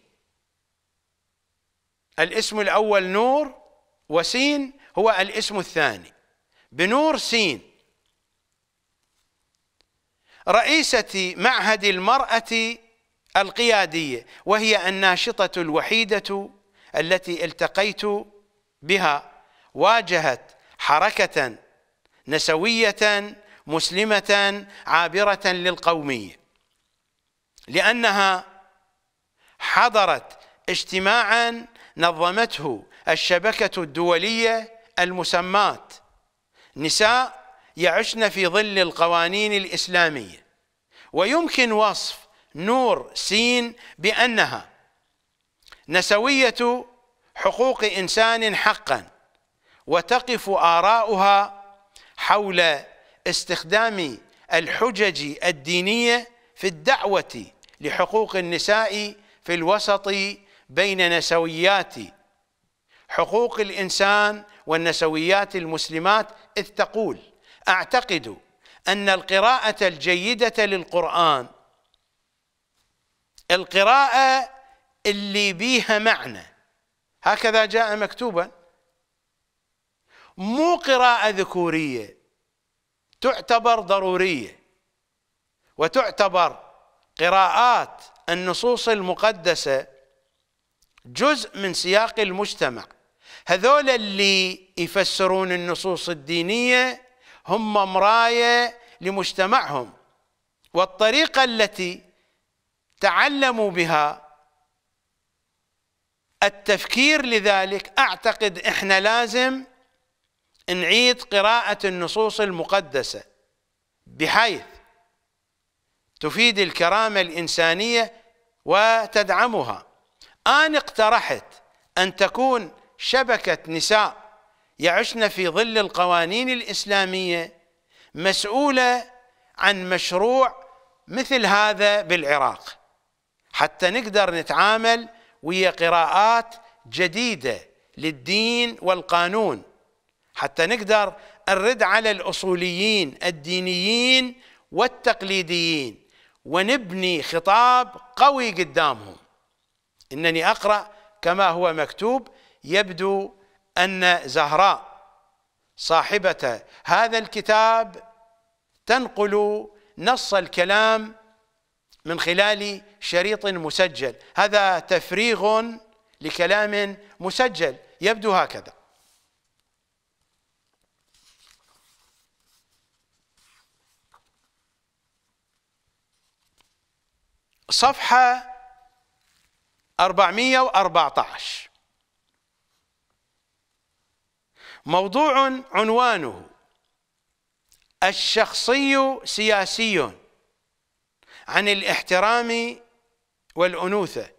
الاسم الأول نور وسين هو الاسم الثاني بنور سين رئيسة معهد المرأة القيادية وهي الناشطة الوحيدة التي التقيت بها واجهت حركة نسوية مسلمة عابرة للقومية لأنها حضرت اجتماعا نظمته الشبكة الدولية المسمات نساء يعشن في ظل القوانين الإسلامية ويمكن وصف نور سين بأنها نسوية حقوق إنسان حقا وتقف آراؤها حول استخدام الحجج الدينية في الدعوة لحقوق النساء في الوسط بين نسويات حقوق الإنسان والنسويات المسلمات إذ تقول أعتقد أن القراءة الجيدة للقرآن القراءة اللي بيها معنى هكذا جاء مكتوبا مو قراءة ذكورية تعتبر ضرورية وتعتبر قراءات النصوص المقدسة جزء من سياق المجتمع هذول اللي يفسرون النصوص الدينية هم مراية لمجتمعهم والطريقة التي تعلموا بها التفكير لذلك أعتقد إحنا لازم نعيد قراءة النصوص المقدسة بحيث تفيد الكرامة الإنسانية وتدعمها أنا اقترحت أن تكون شبكة نساء يعشن في ظل القوانين الإسلامية مسؤولة عن مشروع مثل هذا بالعراق حتى نقدر نتعامل ويا قراءات جديدة للدين والقانون حتى نقدر نرد على الأصوليين الدينيين والتقليديين ونبني خطاب قوي قدامهم إنني أقرأ كما هو مكتوب يبدو أن زهراء صاحبة هذا الكتاب تنقل نص الكلام من خلال شريط مسجل هذا تفريغ لكلام مسجل يبدو هكذا صفحة 414 موضوع عنوانه الشخصي سياسي عن الاحترام والأنوثة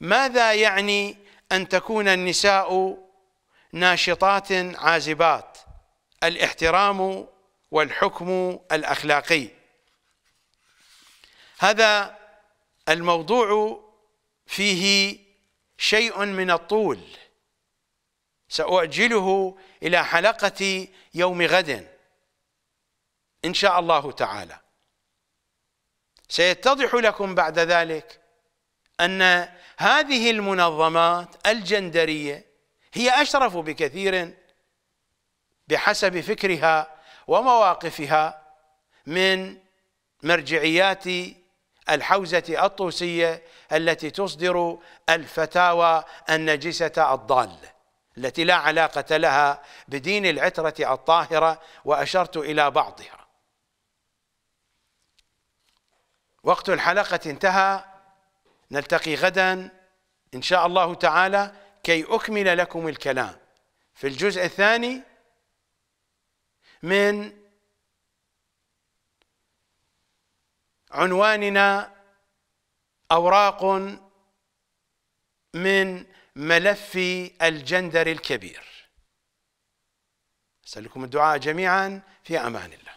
ماذا يعني أن تكون النساء ناشطات عازبات الاحترام والحكم الأخلاقي هذا الموضوع فيه شيء من الطول سأؤجله إلى حلقة يوم غد إن شاء الله تعالى سيتضح لكم بعد ذلك أن هذه المنظمات الجندرية هي أشرف بكثير بحسب فكرها ومواقفها من مرجعيات الحوزة الطوسية التي تصدر الفتاوى النجسة الضالة التي لا علاقة لها بدين العترة الطاهرة وأشرت إلى بعضها وقت الحلقة انتهى نلتقي غدا إن شاء الله تعالى كي أكمل لكم الكلام في الجزء الثاني من عنواننا اوراق من ملف الجندر الكبير اسالكم الدعاء جميعا في امان الله